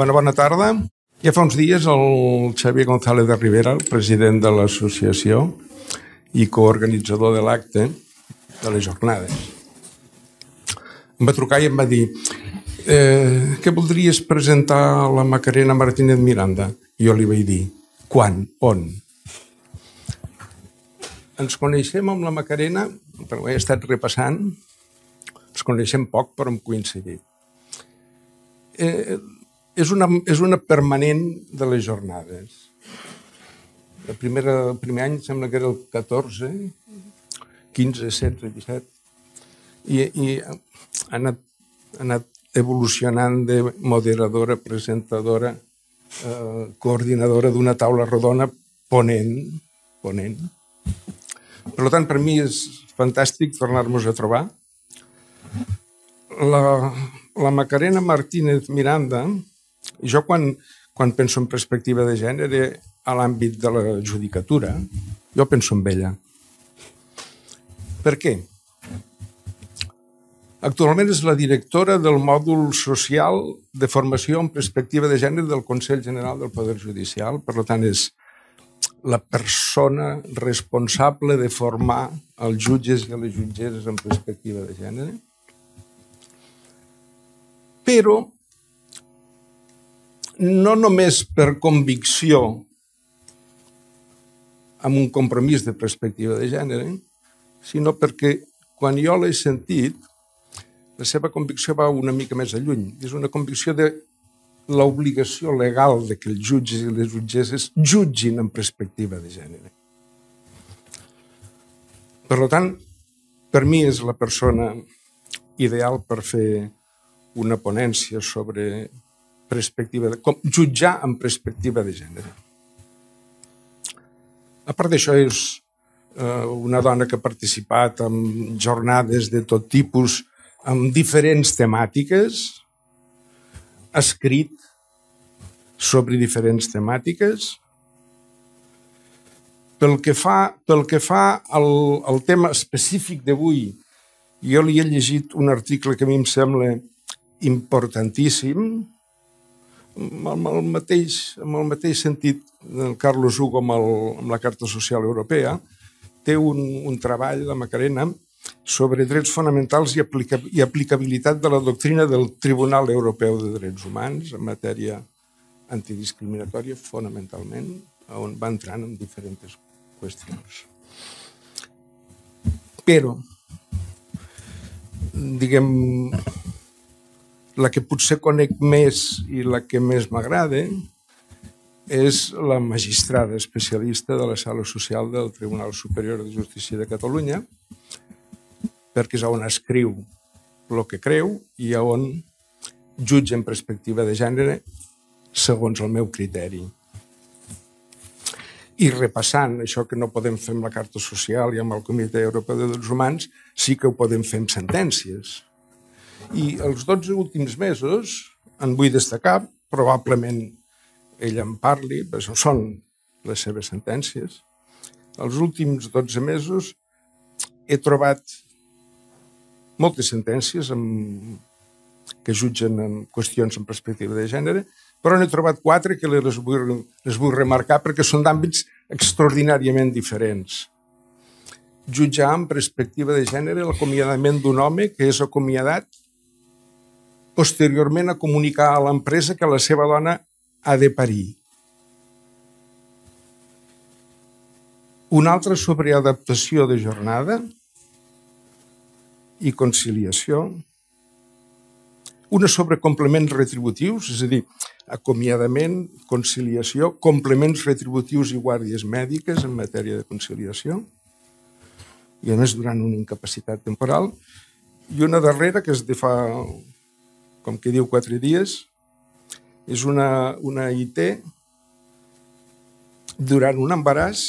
Bueno, bona tarda. Ja fa uns dies el Xavier González de Rivera, el president de l'associació i coorganitzador de l'acte de les jornades, em va trucar i em va dir eh, què voldries presentar a la Macarena Martínez Miranda? I jo li vaig dir, quan, on? Ens coneixem amb la Macarena, però he estat repassant, ens coneixem poc però hem coincidit. Eh, és una, és una permanent de les jornades. La primera, el primer any sembla que era el 14, 15, 16, 17, i, i ha, anat, ha anat evolucionant de moderadora, presentadora, eh, coordinadora d'una taula rodona, ponent, ponent. Per tant, per mi és fantàstic tornar-nos a trobar. La, la Macarena Martínez Miranda, jo quan, quan penso en perspectiva de gènere a l'àmbit de la judicatura, jo penso en ella. Per què? Actualment és la directora del mòdul social de formació en perspectiva de gènere del Consell General del Poder Judicial. Per tant, és la persona responsable de formar els jutges i les jutgeses en perspectiva de gènere. Però no només per convicció amb un compromís de perspectiva de gènere, sinó perquè quan jo l'he sentit, la seva convicció va una mica més de lluny. És una convicció de l'obligació legal de que els jutges i les jutgesses jutgin en perspectiva de gènere. Per tant, per mi és la persona ideal per fer una ponència sobre perspectiva, de, com jutjar en perspectiva de gènere. A part d'això, és eh, una dona que ha participat en jornades de tot tipus, amb diferents temàtiques, ha escrit sobre diferents temàtiques. Pel que fa, pel que fa al, al tema específic d'avui, jo li he llegit un article que a mi em sembla importantíssim, amb el mateix, amb el mateix sentit, del Carlos Hugo amb, el, amb la Carta Social Europea, té un, un treball, la Macarena, sobre drets fonamentals i, aplica, i aplicabilitat de la doctrina del Tribunal Europeu de Drets Humans en matèria antidiscriminatòria, fonamentalment, on va entrant en diferents qüestions. Però, diguem, la que potser conec més i la que més m'agrada és la magistrada especialista de la sala social del Tribunal Superior de Justícia de Catalunya, perquè és on escriu el que creu i on jutge en perspectiva de gènere segons el meu criteri. I repassant això que no podem fer amb la Carta Social i amb el Comitè Europeu de Drets Humans, sí que ho podem fer amb sentències i els 12 últims mesos en vull destacar, probablement ell en parli, però són les seves sentències. Els últims 12 mesos he trobat moltes sentències amb, que jutgen en qüestions en perspectiva de gènere, però n'he trobat quatre que les vull, les vull remarcar perquè són d'àmbits extraordinàriament diferents. Jutjar en perspectiva de gènere l'acomiadament d'un home que és acomiadat posteriorment a comunicar a l'empresa que la seva dona ha de parir. Una altra sobre adaptació de jornada i conciliació. Una sobre complements retributius, és a dir, acomiadament, conciliació, complements retributius i guàrdies mèdiques en matèria de conciliació i a més durant una incapacitat temporal, i una darrera que és de fa com que diu, quatre dies. És una, una IT durant un embaràs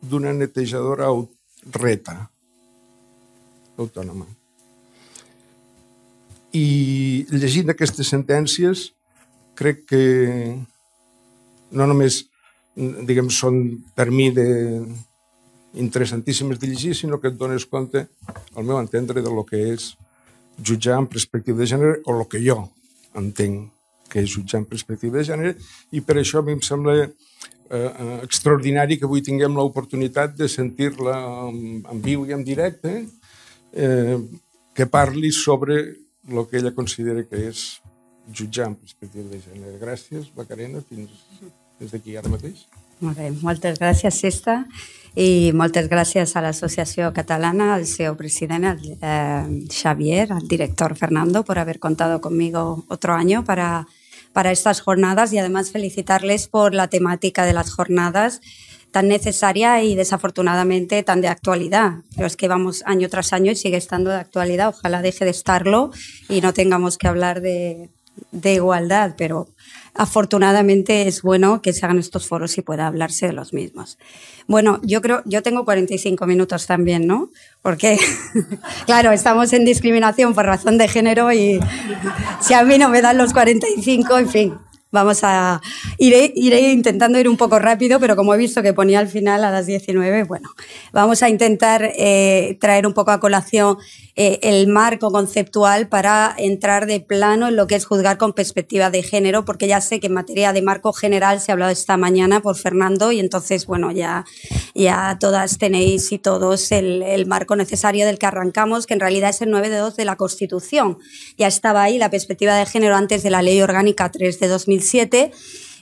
d'una netejadora reta autònoma. I llegint aquestes sentències, crec que no només diguem, són per mi de, interessantíssimes de llegir, sinó que et dones compte, al meu entendre, de lo que és jutjar en perspectiva de gènere o el que jo entenc que és jutjar en perspectiva de gènere i per això a mi em sembla eh, eh, extraordinari que avui tinguem l'oportunitat de sentir-la en, en viu i en directe eh, que parli sobre el que ella considera que és jutjar en perspectiva de gènere. Gràcies, Bacarena, fins, fins d'aquí ara mateix. Molt bé, moltes gràcies, Sesta, i moltes gràcies a Asociación Catalana, al CEO presidente al, eh, Xavier, al director Fernando, por haber contado conmigo otro año para, para estas jornadas y además felicitarles por la temática de las jornadas tan necesaria y desafortunadamente tan de actualidad. Pero es que vamos año tras año y sigue estando de actualidad. Ojalá deje de estarlo y no tengamos que hablar de, de igualdad, pero afortunadamente es bueno que se hagan estos foros y pueda hablarse de los mismos. Bueno, yo creo, yo tengo 45 minutos también, ¿no? Porque, claro, estamos en discriminación por razón de género y si a mí no me dan los 45, en fin. Vamos a. Iré, intentando ir un poco rápido, pero como he visto que ponía al final a las 19, bueno, vamos a intentar eh, traer un poco a colación eh, el marco conceptual para entrar de plano en lo que es juzgar con perspectiva de género, porque ya sé que en materia de marco general se ha hablado esta mañana por Fernando, y entonces, bueno, ya, ya todas tenéis y todos el, marco necesario del que arrancamos, que en realidad es el 9 de 2 de la Constitución. Ya estaba ahí la perspectiva de género antes de la Ley Orgánica 3 de 2000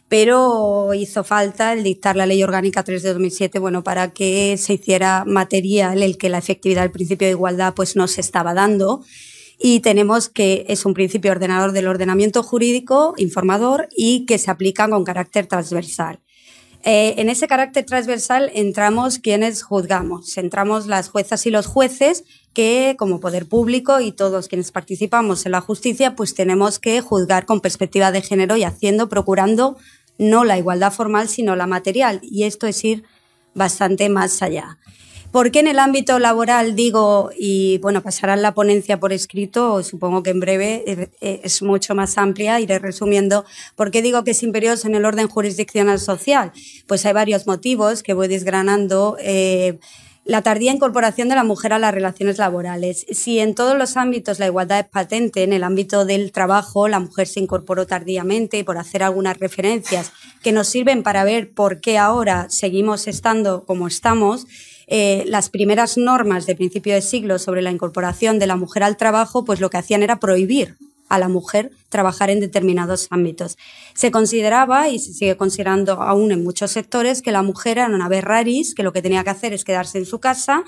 pero hizo falta el dictar la Ley Orgánica 3 de 2007 bueno, para que se hiciera material el que la efectividad del principio de igualdad pues, no se estaba dando. Y tenemos que es un principio ordenador del ordenamiento jurídico, informador, y que se aplica con carácter transversal. Eh, en ese carácter transversal entramos quienes juzgamos, entramos las juezas y los jueces, que como poder público y todos quienes participamos en la justicia, pues tenemos que juzgar con perspectiva de género y haciendo, procurando no la igualdad formal, sino la material. Y esto es ir bastante más allá. ¿Por qué en el ámbito laboral digo, y bueno, pasarán la ponencia por escrito, supongo que en breve eh, es mucho más amplia, iré resumiendo, ¿por qué digo que es imperioso en el orden jurisdiccional social? Pues hay varios motivos que voy desgranando. Eh, la tardía incorporación de la mujer a las relaciones laborales. Si en todos los ámbitos la igualdad es patente, en el ámbito del trabajo la mujer se incorporó tardíamente por hacer algunas referencias que nos sirven para ver por qué ahora seguimos estando como estamos, eh, las primeras normas de principio de siglo sobre la incorporación de la mujer al trabajo, pues lo que hacían era prohibir a la mujer trabajar en determinados ámbitos. Se consideraba, y se sigue considerando aún en muchos sectores, que la mujer era una berraris, que lo que tenía que hacer es quedarse en su casa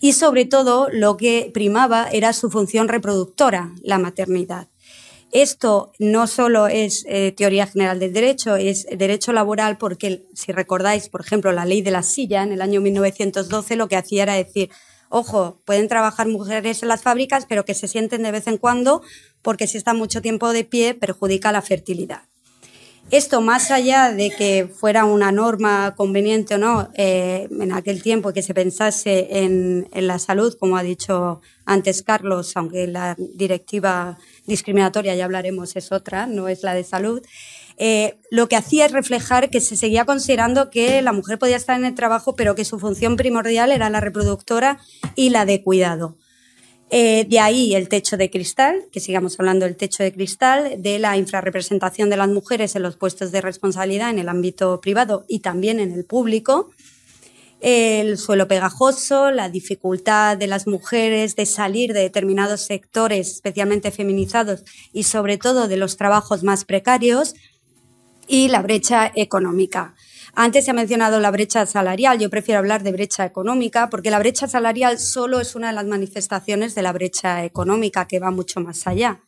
y sobre todo lo que primaba era su función reproductora, la maternidad. Esto no solo es eh, teoría general del derecho, es derecho laboral porque, si recordáis, por ejemplo, la ley de la silla en el año 1912 lo que hacía era decir, ojo, pueden trabajar mujeres en las fábricas, pero que se sienten de vez en cuando, porque si están mucho tiempo de pie perjudica la fertilidad. Esto, más allá de que fuera una norma conveniente o no eh, en aquel tiempo que se pensase en, en, la salud, como ha dicho antes Carlos, aunque la directiva discriminatoria, ya hablaremos, es otra, no es la de salud, eh, lo que hacía es reflejar que se seguía considerando que la mujer podía estar en el trabajo, pero que su función primordial era la reproductora y la de cuidado. Eh, de ahí el techo de cristal, que sigamos hablando del techo de cristal, de la infrarrepresentación de las mujeres en los puestos de responsabilidad en el ámbito privado y también en el público, el suelo pegajoso, la dificultad de las mujeres de salir de determinados sectores especialmente feminizados y sobre todo de los trabajos más precarios, y la brecha económica. Antes se ha mencionado la brecha salarial, yo prefiero hablar de brecha económica, porque la brecha salarial solo es una de las manifestaciones de la brecha económica, que va mucho más allá.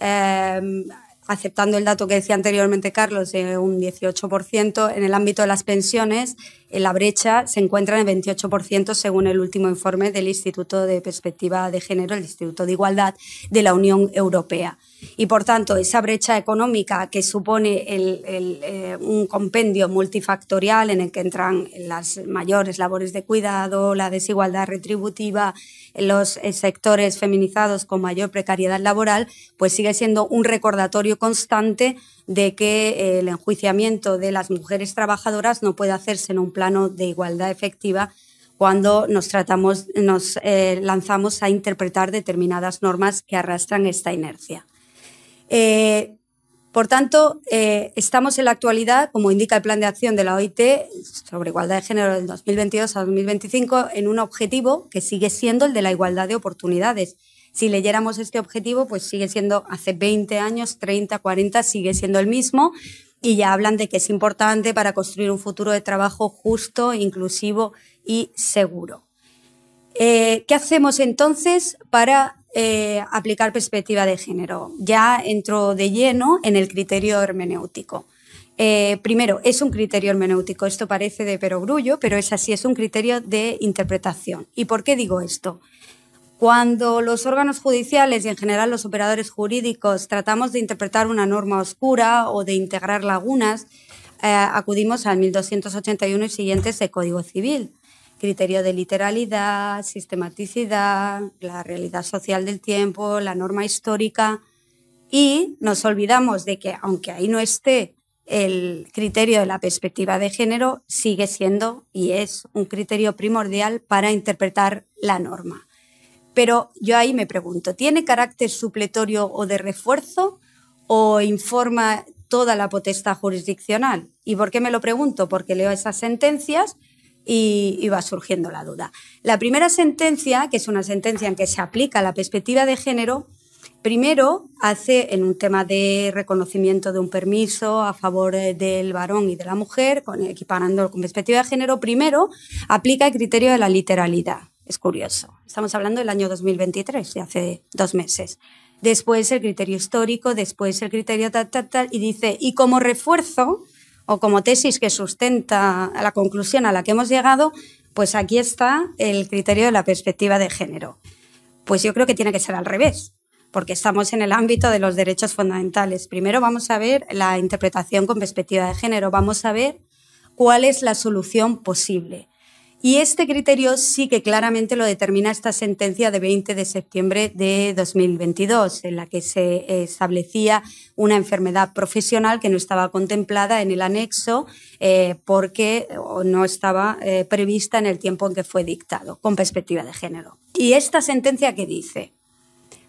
Em, aceptando el dato que decía anteriormente Carlos, de un 18%, en el ámbito de las pensiones la brecha se encuentra en el 28% según el último informe del Instituto de Perspectiva de Género, el Instituto de Igualdad de la Unión Europea. Y por tanto, esa brecha económica que supone eh, un compendio multifactorial en el que entran las mayores labores de cuidado, la desigualdad retributiva, los eh, sectores feminizados con mayor precariedad laboral, pues sigue siendo un recordatorio constante de que eh, el enjuiciamiento de las mujeres trabajadoras no puede hacerse en un plano de igualdad efectiva cuando nos, tratamos, nos eh, lanzamos a interpretar determinadas normas que arrastran esta inercia. Eh, por tanto, estamos en la actualidad, como indica el plan de acción de la OIT sobre igualdad de género del 2022 a 2025, en un objetivo que sigue siendo el de la igualdad de oportunidades si leyéramos este objetivo, pues sigue siendo hace 20 años, 30, 40, sigue siendo el mismo. Y ya hablan de que es importante para construir un futuro de trabajo justo, inclusivo y seguro. Eh, ¿Qué hacemos entonces para eh, aplicar perspectiva de género? Ya entro de lleno en el criterio hermenéutico. Eh, primero, es un criterio hermenéutico. Esto parece de perogrullo, pero es así, es un criterio de interpretación. ¿Y por qué digo esto? Cuando los órganos judiciales y en general los operadores jurídicos tratamos de interpretar una norma oscura o de integrar lagunas, eh, acudimos al 1281 y siguientes de Código Civil. Criterio de literalidad, sistematicidad, la realidad social del tiempo, la norma histórica. Y nos olvidamos de que, aunque ahí no esté el criterio de la perspectiva de género, sigue siendo y es un criterio primordial para interpretar la norma. Pero yo ahí me pregunto, ¿tiene carácter supletorio o de refuerzo o informa toda la potestad jurisdiccional? ¿Y por qué me lo pregunto? Porque leo esas sentencias y, va surgiendo la duda. La primera sentencia, que es una sentencia en que se aplica la perspectiva de género, Primero, hace en un tema de reconocimiento de un permiso a favor eh, del varón y de la mujer, equiparando con perspectiva de género, primero aplica el criterio de la literalidad. Es curioso. Estamos hablando del año 2023, de hace dos meses. Después el criterio histórico, después el criterio tal, tal, tal. Y dice, y como refuerzo o como tesis que sustenta la conclusión a la que hemos llegado, pues aquí está el criterio de la perspectiva de género. Pues yo creo que tiene que ser al revés porque estamos en el ámbito de los derechos fundamentales. Primero vamos a ver la interpretación con perspectiva de género, vamos a ver cuál es la solución posible. Y este criterio sí que claramente lo determina esta sentencia de 20 de septiembre de 2022, en la que se establecía una enfermedad profesional que no estaba contemplada en el anexo eh, porque no estaba eh, prevista en el tiempo en que fue dictado, con perspectiva de género. ¿Y esta sentencia que dice?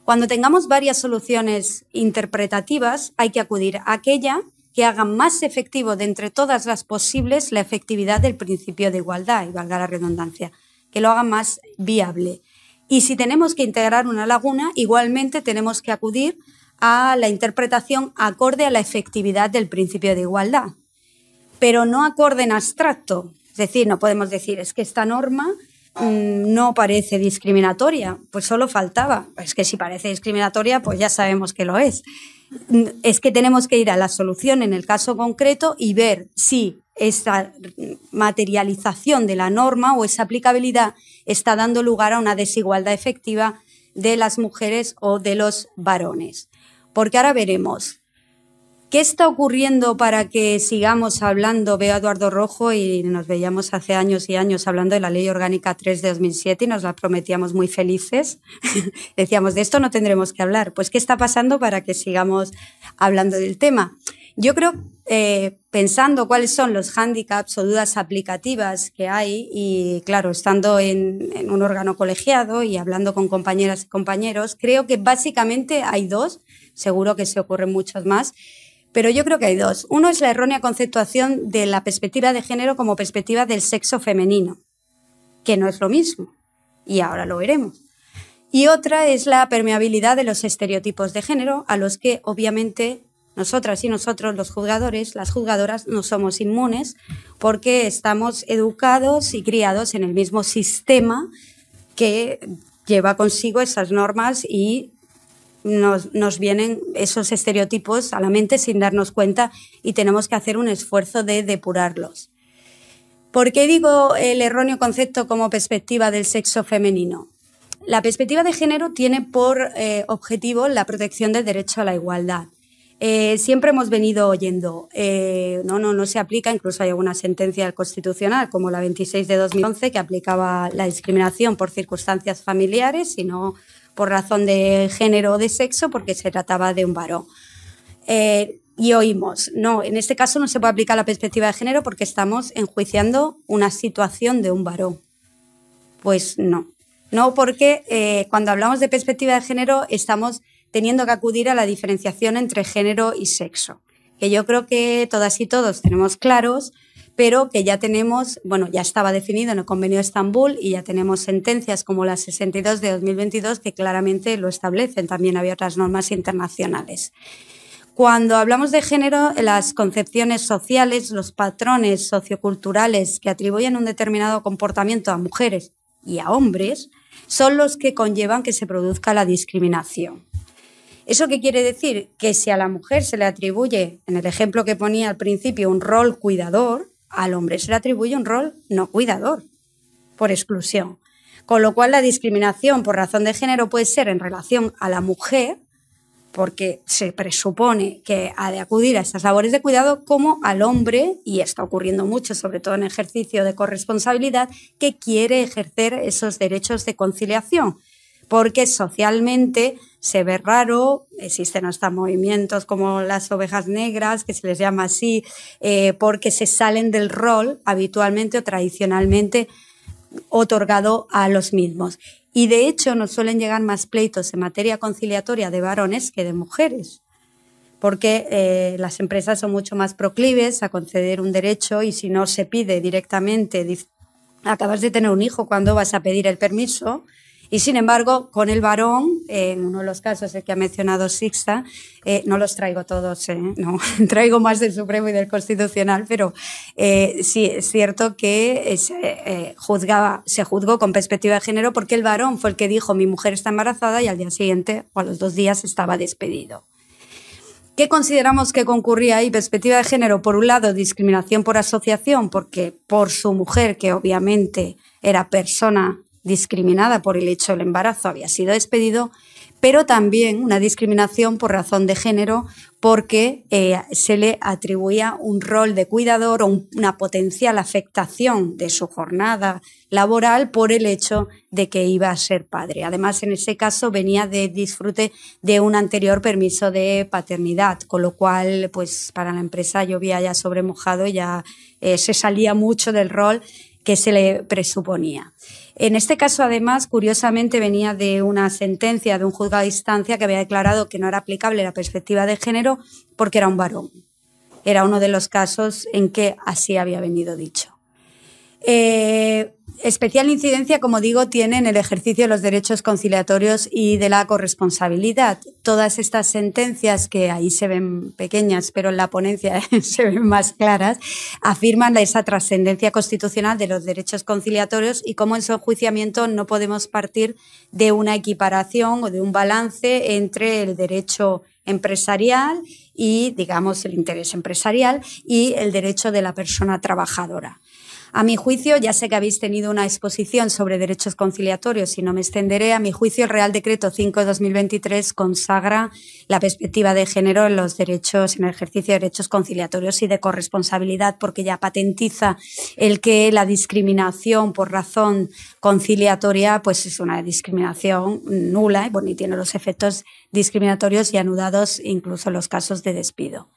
Cuando tengamos varias soluciones interpretativas, hay que acudir a aquella que haga más efectivo de entre todas las posibles la efectividad del principio de igualdad, y valga la redundancia, que lo haga más viable. Y si tenemos que integrar una laguna, igualmente tenemos que acudir a la interpretación acorde a la efectividad del principio de igualdad, pero no acorde en abstracto. Es decir, no podemos decir, es que esta norma mm, no parece discriminatoria, pues solo faltaba. Es que si parece discriminatoria, pues ya sabemos que lo es es que tenemos que ir a la solución en el caso concreto y ver si esa materialización de la norma o esa aplicabilidad está dando lugar a una desigualdad efectiva de las mujeres o de los varones. Porque ahora veremos, ¿Qué está ocurriendo para que sigamos hablando? Veo a Eduardo Rojo y nos veíamos hace años y años hablando de la Ley Orgánica 3 de 2007 y nos la prometíamos muy felices. Decíamos, de esto no tendremos que hablar. Pues, ¿qué está pasando para que sigamos hablando del tema? Yo creo, eh, pensando cuáles son los hándicaps o dudas aplicativas que hay, y claro, estando en, en un órgano colegiado y hablando con compañeras y compañeros, creo que básicamente hay dos, seguro que se ocurren muchos más pero yo creo que hay dos. Uno es la errónea conceptuación de la perspectiva de género como perspectiva del sexo femenino, que no es lo mismo. Y ahora lo veremos. Y otra es la permeabilidad de los estereotipos de género, a los que obviamente nosotras y nosotros, los juzgadores, las juzgadoras, no somos inmunes porque estamos educados y criados en el mismo sistema que lleva consigo esas normas y nos, vienen esos estereotipos a la mente sin darnos cuenta y tenemos que hacer un esfuerzo de depurarlos. ¿Por qué digo el erróneo concepto como perspectiva del sexo femenino? La perspectiva de género tiene por eh, objetivo la protección del derecho a la igualdad. Eh, siempre hemos venido oyendo, eh, no, no, no se aplica, incluso hay alguna sentencia Constitucional, como la 26 de 2011, que aplicaba la discriminación por circunstancias familiares, sino no por razón de género o de sexo porque se trataba de un varón. Eh, y oímos, no, en este caso no se puede aplicar la perspectiva de género porque estamos enjuiciando una situación de un varón. Pues no, no porque eh, cuando hablamos de perspectiva de género estamos teniendo que acudir a la diferenciación entre género y sexo, que yo creo que todas y todos tenemos claros, pero que ya tenemos, bueno, ya estaba definido en el Convenio de Estambul y ya tenemos sentencias como la 62 de 2022 que claramente lo establecen. También había otras normas internacionales. Cuando hablamos de género, las concepciones sociales, los patrones socioculturales que atribuyen un determinado comportamiento a mujeres y a hombres son los que conllevan que se produzca la discriminación. ¿Eso qué quiere decir? Que si a la mujer se le atribuye, en el ejemplo que ponía al principio, un rol cuidador, al hombre se le atribuye un rol no cuidador, por exclusión. Con lo cual la discriminación por razón de género puede ser en relación a la mujer, porque se presupone que ha de acudir a estas labores de cuidado como al hombre, y está ocurriendo mucho, sobre todo en ejercicio de corresponsabilidad, que quiere ejercer esos derechos de conciliación porque socialmente se ve raro, existen hasta movimientos como las ovejas negras, que se les llama así, eh, porque se salen del rol habitualmente o tradicionalmente otorgado a los mismos. Y de hecho nos suelen llegar más pleitos en materia conciliatoria de varones que de mujeres, porque eh, las empresas son mucho más proclives a conceder un derecho y si no se pide directamente, acabas de tener un hijo, ¿cuándo vas a pedir el permiso? Y sin embargo, con el varón, en uno de los casos el que ha mencionado Sixta, eh, no los traigo todos, ¿eh? no, traigo más del Supremo y del Constitucional, pero eh, sí es cierto que juzgaba, se juzgó con perspectiva de género porque el varón fue el que dijo mi mujer está embarazada y al día siguiente o a los dos días estaba despedido. ¿Qué consideramos que concurría ahí? Perspectiva de género, por un lado, discriminación por asociación, porque por su mujer, que obviamente era persona discriminada por el hecho del embarazo, había sido despedido, pero también una discriminación por razón de género porque eh, se le atribuía un rol de cuidador o una potencial afectación de su jornada laboral por el hecho de que iba a ser padre. Además, en ese caso venía de disfrute de un anterior permiso de paternidad, con lo cual, pues para la empresa llovía ya sobremojado ya eh, se salía mucho del rol que se le presuponía. En este caso, además, curiosamente venía de una sentencia de un juzgado de instancia que había declarado que no era aplicable la perspectiva de género porque era un varón. Era uno de los casos en que así había venido dicho. Eh, especial incidencia, como digo, tiene en el ejercicio de los derechos conciliatorios y de la corresponsabilidad. Todas estas sentencias, que ahí se ven pequeñas, pero en la ponencia se ven más claras, afirman esa trascendencia constitucional de los derechos conciliatorios y cómo en su enjuiciamiento no podemos partir de una equiparación o de un balance entre el derecho empresarial y, digamos, el interés empresarial y el derecho de la persona trabajadora. A mi juicio, ya sé que habéis tenido una exposición sobre derechos conciliatorios y no me extenderé, a mi juicio el Real Decreto 5-2023 consagra la perspectiva de género en los derechos, en el ejercicio de derechos conciliatorios y de corresponsabilidad, porque ya patentiza el que la discriminación por razón conciliatoria pues es una discriminación nula bueno, y tiene los efectos discriminatorios y anudados incluso los casos de despido.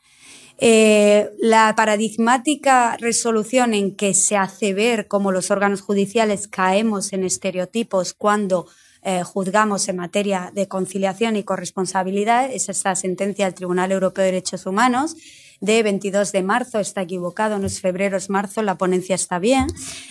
Eh, la paradigmática resolución en que se hace ver cómo los órganos judiciales caemos en estereotipos cuando eh, juzgamos en materia de conciliación y corresponsabilidad es esta sentencia del Tribunal Europeo de Derechos Humanos de 22 de marzo, está equivocado, no es febrero, es marzo, la ponencia está bien,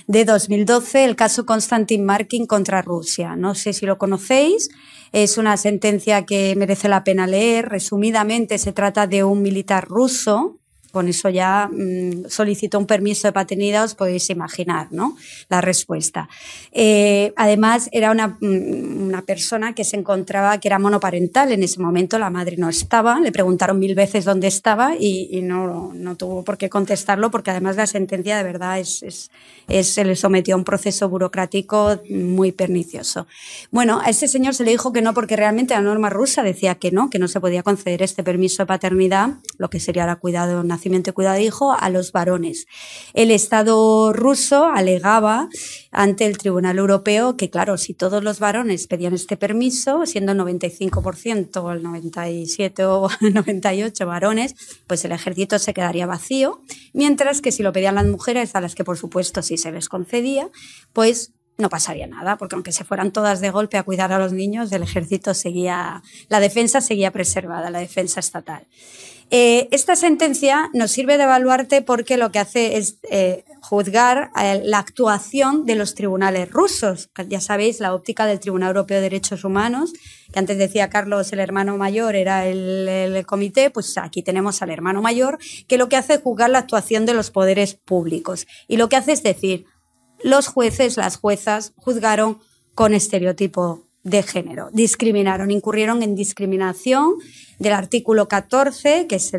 de 2012, el caso Constantin Markin contra Rusia. No sé si lo conocéis, es una sentencia que merece la pena leer. Resumidamente, se trata de un militar ruso con eso ya mm, solicitó un permiso de paternidad, os podéis imaginar ¿no? la respuesta. Eh, además, era una, mm, una, persona que se encontraba, que era monoparental en ese momento, la madre no estaba, le preguntaron mil veces dónde estaba y, no, no, tuvo por qué contestarlo, porque además la sentencia de verdad es, es, se le sometió a un proceso burocrático muy pernicioso. Bueno, a ese señor se le dijo que no, porque realmente la norma rusa decía que no, que no se podía conceder este permiso de paternidad, lo que sería la cuidado nacional a los varones. El Estado ruso alegaba ante el Tribunal Europeo que, claro, si todos los varones pedían este permiso, siendo el 95% o el 97 o el 98 varones, pues el ejército se quedaría vacío, mientras que si lo pedían las mujeres, a las que por supuesto sí se les concedía, pues no pasaría nada, porque aunque se fueran todas de golpe a cuidar a los niños, el ejército seguía, la defensa seguía preservada, la defensa estatal. Eh, esta sentencia nos sirve de evaluarte porque lo que hace es eh, juzgar eh, la actuación de los tribunales rusos. Ya sabéis, la óptica del Tribunal Europeo de Derechos Humanos, que antes decía Carlos, el hermano mayor era el, el comité, pues aquí tenemos al hermano mayor, que lo que hace es juzgar la actuación de los poderes públicos. Y lo que hace es decir, los jueces, las juezas, juzgaron con estereotipo de género. Discriminaron, incurrieron en discriminación del artículo 14, que es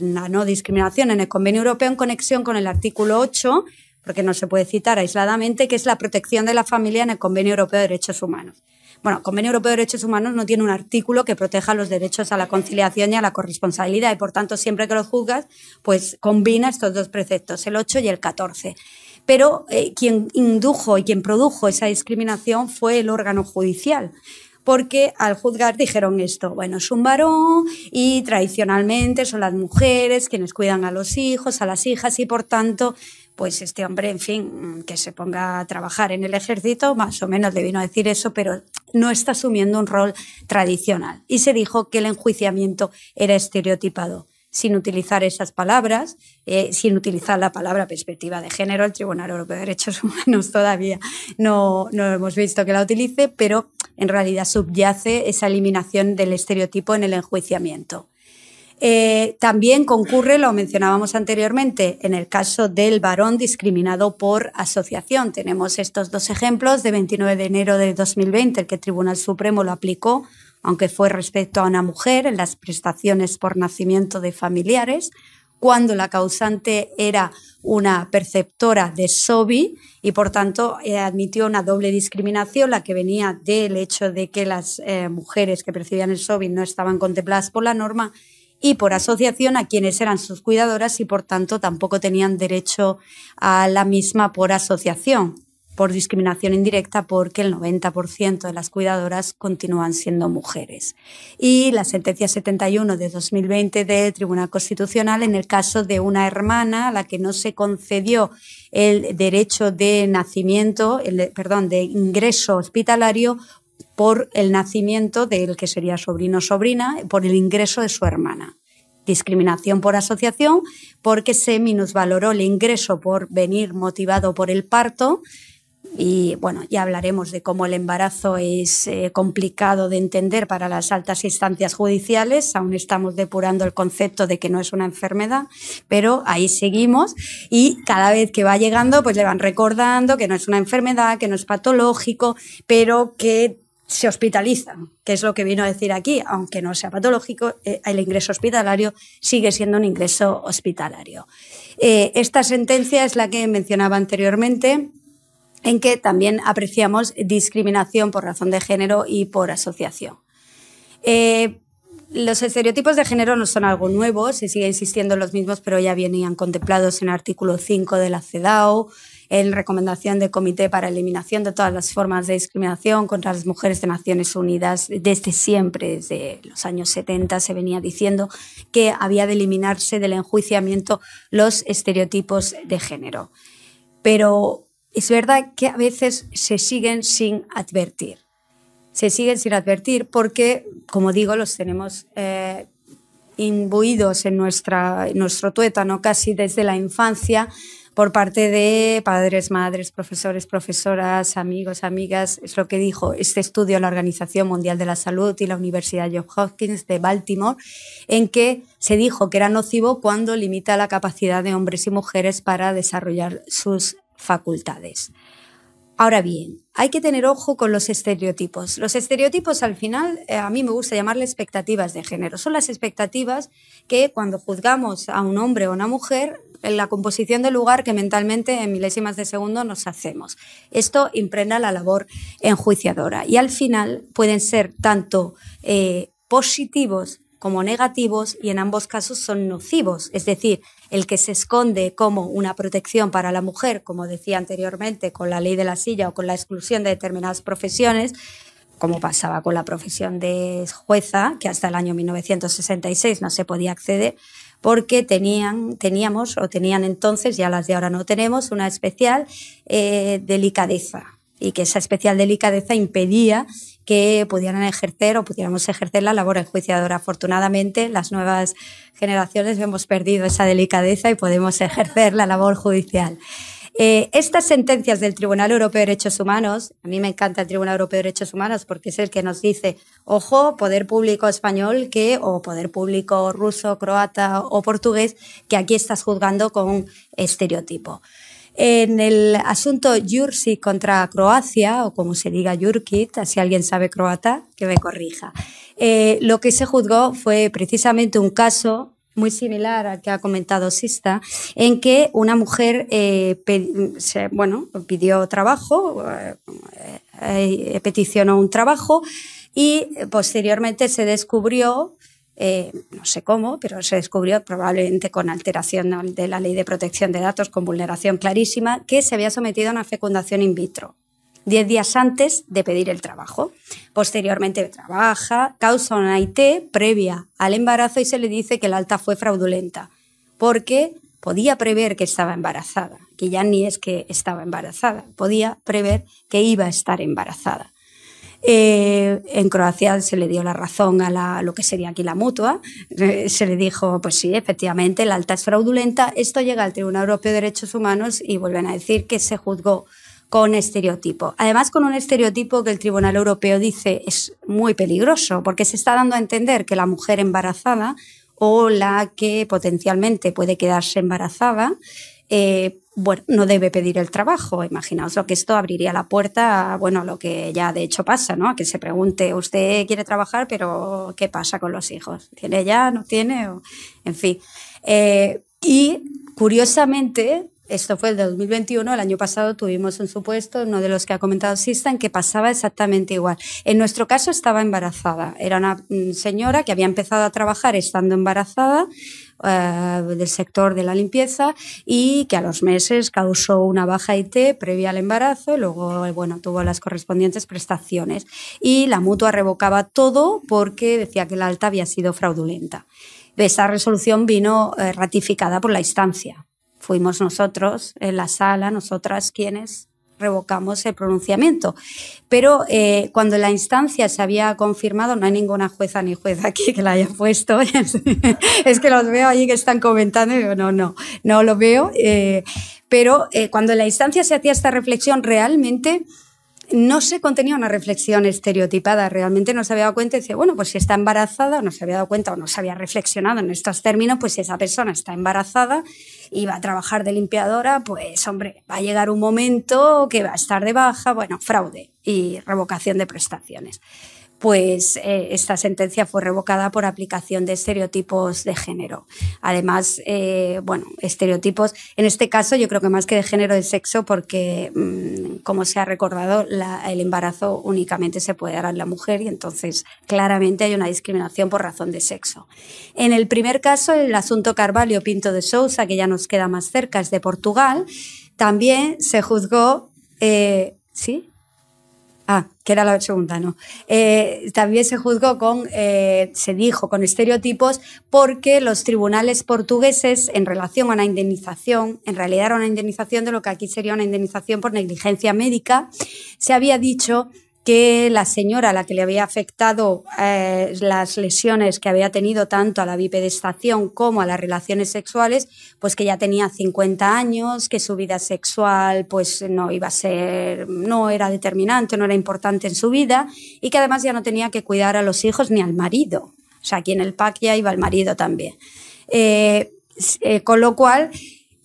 la no discriminación en el Convenio Europeo, en conexión con el artículo 8, porque no se puede citar aisladamente, que es la protección de la familia en el Convenio Europeo de Derechos Humanos. Bueno, el Convenio Europeo de Derechos Humanos no tiene un artículo que proteja los derechos a la conciliación y a la corresponsabilidad, y por tanto, siempre que lo juzgas, pues combina estos dos preceptos, el 8 y el 14. Pero eh, quien indujo y quien produjo esa discriminación fue el órgano judicial porque al juzgar dijeron esto, bueno, es un varón y tradicionalmente son las mujeres quienes cuidan a los hijos, a las hijas y por tanto, pues este hombre, en fin, que se ponga a trabajar en el ejército, más o menos le vino a decir eso, pero no está asumiendo un rol tradicional. Y se dijo que el enjuiciamiento era estereotipado sin utilizar esas palabras, eh, sin utilizar la palabra perspectiva de género. El Tribunal Europeo de Derechos Humanos todavía no, no hemos visto que la utilice, pero en realidad subyace esa eliminación del estereotipo en el enjuiciamiento. Eh, también concurre, lo mencionábamos anteriormente, en el caso del varón discriminado por asociación. Tenemos estos dos ejemplos de 29 de enero de 2020, el que el Tribunal Supremo lo aplicó aunque fue respecto a una mujer en las prestaciones por nacimiento de familiares, cuando la causante era una perceptora de SOBI y por tanto eh, admitió una doble discriminación, la que venía del hecho de que las eh, mujeres que percibían el SOBI no estaban contempladas por la norma y por asociación a quienes eran sus cuidadoras y por tanto tampoco tenían derecho a la misma por asociación por discriminación indirecta porque el 90% de las cuidadoras continúan siendo mujeres. Y la sentencia 71 de 2020 del Tribunal Constitucional en el caso de una hermana a la que no se concedió el derecho de nacimiento, perdón, de ingreso hospitalario por el nacimiento del que sería sobrino o sobrina, por el ingreso de su hermana discriminación por asociación porque se minusvaloró el ingreso por venir motivado por el parto y bueno, ya hablaremos de cómo el embarazo es eh, complicado de entender para las altas instancias judiciales. Aún estamos depurando el concepto de que no es una enfermedad, pero ahí seguimos. Y cada vez que va llegando, pues le van recordando que no es una enfermedad, que no es patológico, pero que se hospitaliza, que es lo que vino a decir aquí, aunque no sea patológico, eh, el ingreso hospitalario sigue siendo un ingreso hospitalario. Eh, esta sentencia es la que mencionaba anteriormente, en que también apreciamos discriminación por razón de género y por asociación. Eh, los estereotipos de género no son algo nuevo, se sigue insistiendo en los mismos, pero ya venían contemplados en el artículo 5 de la CEDAW, en recomendación del Comité para Eliminación de todas las formas de discriminación contra las mujeres de Naciones Unidas. Desde siempre, desde los años 70, se venía diciendo que había de eliminarse del enjuiciamiento los estereotipos de género. Pero es verdad que a veces se siguen sin advertir. Se siguen sin advertir porque, como digo, los tenemos eh, imbuidos en, nuestra, nuestro tuétano casi desde la infancia por parte de padres, madres, profesores, profesoras, amigos, amigas. Es lo que dijo este estudio la Organización Mundial de la Salud y la Universidad Johns Hopkins de Baltimore, en que se dijo que era nocivo cuando limita la capacidad de hombres y mujeres para desarrollar sus facultades. Ahora bien, hay que tener ojo con los estereotipos. Los estereotipos al final, eh, a mí me gusta llamarle expectativas de género. Son las expectativas que cuando juzgamos a un hombre o una mujer, en la composición del lugar que mentalmente en milésimas de segundo nos hacemos. Esto impregna la labor enjuiciadora y al final pueden ser tanto eh, positivos como negativos y en ambos casos son nocivos. Es decir, el que se esconde como una protección para la mujer, como decía anteriormente, con la ley de la silla o con la exclusión de determinadas profesiones, como pasaba con la profesión de jueza, que hasta el año 1966 no se podía acceder, porque tenían, teníamos o tenían entonces, ya las de ahora no tenemos, una especial eh, delicadeza y que esa especial delicadeza impedía que pudieran ejercer o pudiéramos ejercer la labor enjuiciadora. Afortunadamente, las nuevas generaciones hemos perdido esa delicadeza y podemos ejercer la labor judicial. Eh, estas sentencias del Tribunal Europeo de Derechos Humanos, a mí me encanta el Tribunal Europeo de Derechos Humanos porque es el que nos dice, ojo, poder público español que, o poder público ruso, croata o portugués, que aquí estás juzgando con un estereotipo. En el asunto Jursi contra Croacia, o como se diga Jurkit, si alguien sabe croata, que me corrija. Eh, lo que se juzgó fue precisamente un caso muy similar al que ha comentado Sista, en que una mujer eh, bueno, pidió trabajo, eh, peticionó un trabajo y posteriormente se descubrió eh, no sé cómo, pero se descubrió probablemente con alteración de la ley de protección de datos, con vulneración clarísima, que se había sometido a una fecundación in vitro. Diez días antes de pedir el trabajo. Posteriormente trabaja, causa una IT previa al embarazo y se le dice que la alta fue fraudulenta, porque podía prever que estaba embarazada, que ya ni es que estaba embarazada, podía prever que iba a estar embarazada. Eh, en Croacia se le dio la razón a, la, lo que sería aquí la mutua. Eh, se le dijo, pues sí, efectivamente, la alta es fraudulenta. Esto llega al Tribunal Europeo de Derechos Humanos y vuelven a decir que se juzgó con estereotipo. Además, con un estereotipo que el Tribunal Europeo dice es muy peligroso, porque se está dando a entender que la mujer embarazada o la que potencialmente puede quedarse embarazada eh, no debe pedir el trabajo. Imaginaos lo que esto abriría la puerta a, bueno, lo que ya de hecho pasa, ¿no? A que se pregunte, usted quiere trabajar, pero ¿qué pasa con los hijos? ¿Tiene ya? ¿No tiene? en fin. Eh, y curiosamente, esto fue el 2021, el año pasado tuvimos un supuesto, uno de los que ha comentado en que pasaba exactamente igual. En nuestro caso estaba embarazada, era una mm, señora que había empezado a trabajar estando embarazada eh, del sector de la limpieza y que a los meses causó una baja IT previa al embarazo y luego eh, bueno, tuvo las correspondientes prestaciones. Y la mutua revocaba todo porque decía que la alta había sido fraudulenta. Esa resolución vino eh, ratificada por la instancia. Fuimos nosotros en la sala, nosotras quienes revocamos el pronunciamiento. Pero eh, cuando la instancia se había confirmado, no hay ninguna jueza ni juez aquí que la haya puesto, es que los veo allí que están comentando y no, no, no lo veo. Eh, pero eh, cuando la instancia se hacía esta reflexión, realmente no se contenía una reflexión estereotipada, realmente no se había dado cuenta y dice, bueno, pues si está embarazada, no se había dado cuenta o no se había reflexionado en estos términos, pues esa persona está embarazada, y va a trabajar de limpiadora, pues hombre, va a llegar un momento que va a estar de baja, bueno, fraude y revocación de prestaciones pues eh, esta sentencia fue revocada por aplicación de estereotipos de género. Además, eh, bueno, estereotipos, en este caso yo creo que más que de género de sexo, porque mm, como se ha recordado, el embarazo únicamente se puede dar a la mujer y entonces claramente hay una discriminación por razón de sexo. En el primer caso, el asunto Carvalho Pinto de Sousa, que ya nos queda más cerca, es de Portugal, también se juzgó, eh, ¿sí? Ah, que era la pregunta, ¿no? Eh, también se juzgó con, eh, se dijo, con estereotipos, porque los tribunales portugueses, en relación a una indemnización, en realidad era una indemnización de lo que aquí sería una indemnización por negligencia médica, se había dicho que la señora a la que le había afectado eh, las lesiones que había tenido tanto a la bipedestación como a las relaciones sexuales, pues que ya tenía 50 años, que su vida sexual pues no iba a ser, no era determinante, no era importante en su vida y que además ya no tenía que cuidar a los hijos ni al marido. O sea, aquí en el PAC ya iba el marido también. Eh, eh, con lo cual,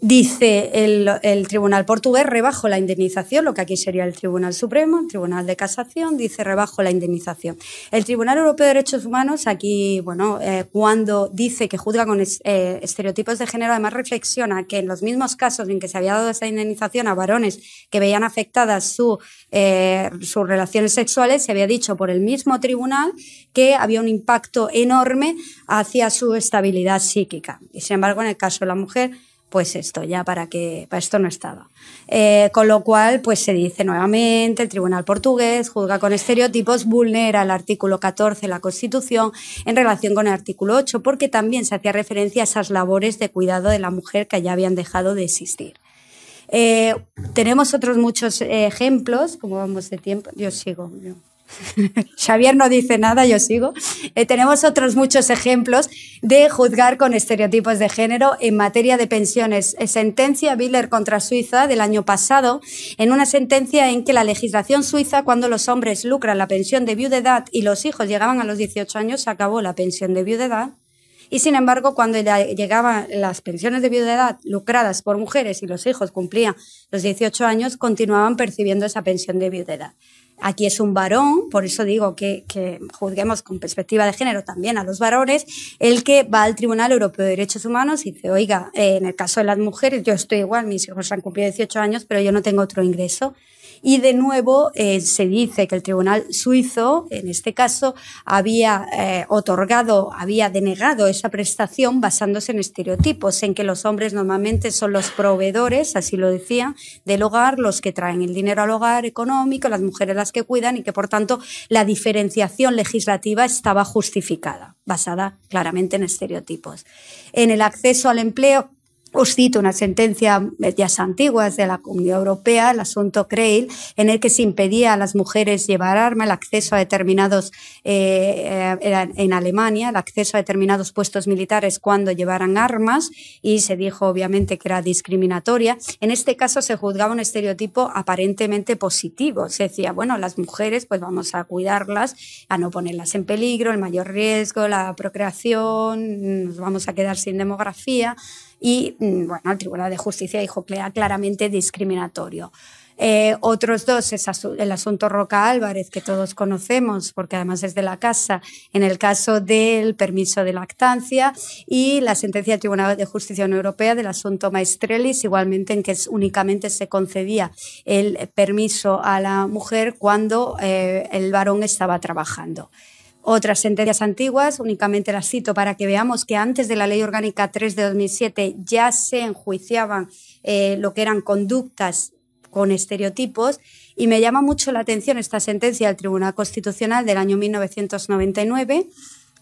Dice el, tribunal portugués, rebajo la indemnización, lo que aquí sería el Tribunal Supremo, el Tribunal de Casación, dice rebajo la indemnización. El Tribunal Europeo de Derechos Humanos, aquí, bueno, eh, cuando dice que juzga con eh, estereotipos de género, además reflexiona que en los mismos casos en que se había dado esa indemnización a varones que veían afectadas eh, sus relaciones sexuales, se había dicho por el mismo tribunal que había un impacto enorme hacia su estabilidad psíquica. Y sin embargo, en el caso de la mujer, pues esto ya para que para esto no estaba. Eh, con lo cual, pues se dice nuevamente, el tribunal portugués juzga con estereotipos, vulnera el artículo 14 de la Constitución en relación con el artículo 8, porque también se hacía referencia a esas labores de cuidado de la mujer que ya habían dejado de existir. Eh, tenemos otros muchos eh, ejemplos, como vamos de tiempo, yo sigo. Xavier no dice nada, yo sigo. Eh, tenemos otros muchos ejemplos de juzgar con estereotipos de género en materia de pensiones. Eh, sentencia Biller contra Suiza del año pasado, en una sentencia en que la legislación suiza, cuando los hombres lucran la pensión de viudedad y los hijos llegaban a los 18 años, se acabó la pensión de viudedad. Y sin embargo, cuando llegaban las pensiones de viudedad lucradas por mujeres y los hijos cumplían los 18 años, continuaban percibiendo esa pensión de viudedad. Aquí es un varón, por eso digo que, juzguemos con perspectiva de género también a los varones, el que va al Tribunal Europeo de Derechos Humanos y dice, oiga, eh, en el caso de las mujeres, yo estoy igual, mis hijos han cumplido 18 años, pero yo no tengo otro ingreso. Y de nuevo eh, se dice que el tribunal suizo, en este caso, había eh, otorgado, había denegado esa prestación basándose en estereotipos, en que los hombres normalmente son los proveedores, así lo decía, del hogar, los que traen el dinero al hogar económico, las mujeres las que cuidan y que, por tanto, la diferenciación legislativa estaba justificada, basada claramente en estereotipos. En el acceso al empleo, os cito una sentencia eh, ya antigua de la Comunidad Europea, el asunto Creil, en el que se impedía a las mujeres llevar arma, el acceso a determinados, eh, eh, en Alemania, el acceso a determinados puestos militares cuando llevaran armas, y se dijo obviamente que era discriminatoria. En este caso se juzgaba un estereotipo aparentemente positivo. Se decía, bueno, las mujeres, pues vamos a cuidarlas, a no ponerlas en peligro, el mayor riesgo, la procreación, nos vamos a quedar sin demografía y mm, bueno, el Tribunal de Justicia dijo que era claramente discriminatorio. Eh, otros dos es el asunto Roca Álvarez, que todos conocemos, porque además es de la casa, en el caso del permiso de lactancia, y la sentencia del Tribunal de Justicia Europea del asunto Maestrelis, igualmente en que únicamente se concedía el permiso a la mujer cuando eh, el varón estaba trabajando. Otras sentencias antiguas, únicamente las cito para que veamos que antes de la Ley Orgánica 3 de 2007 ya se enjuiciaban eh, lo que eran conductas con estereotipos y me llama mucho la atención esta sentencia del Tribunal Constitucional del año 1999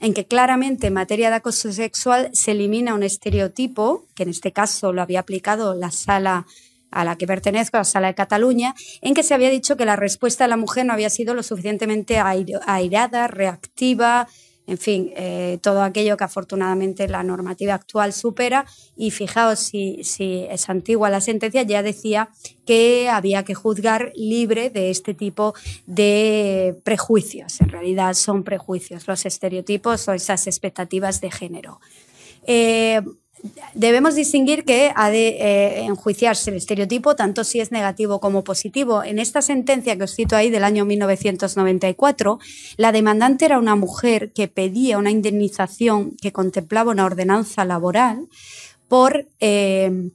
en que claramente en materia de acoso sexual se elimina un estereotipo, que en este caso lo había aplicado la sala a la que pertenezco, a la Sala de Cataluña, en que se había dicho que la respuesta de la mujer no había sido lo suficientemente airada, reactiva, en fin, eh, todo aquello que afortunadamente la normativa actual supera. Y fijaos si, es antigua la sentencia, ya decía que había que juzgar libre de este tipo de prejuicios. En realidad son prejuicios, los estereotipos o esas expectativas de género. Eh, Debemos distinguir que ha de eh, enjuiciarse el estereotipo tanto si es negativo como positivo. En esta sentencia que os cito ahí del año 1994, la demandante era una mujer que pedía una indemnización que contemplaba una ordenanza laboral por eh,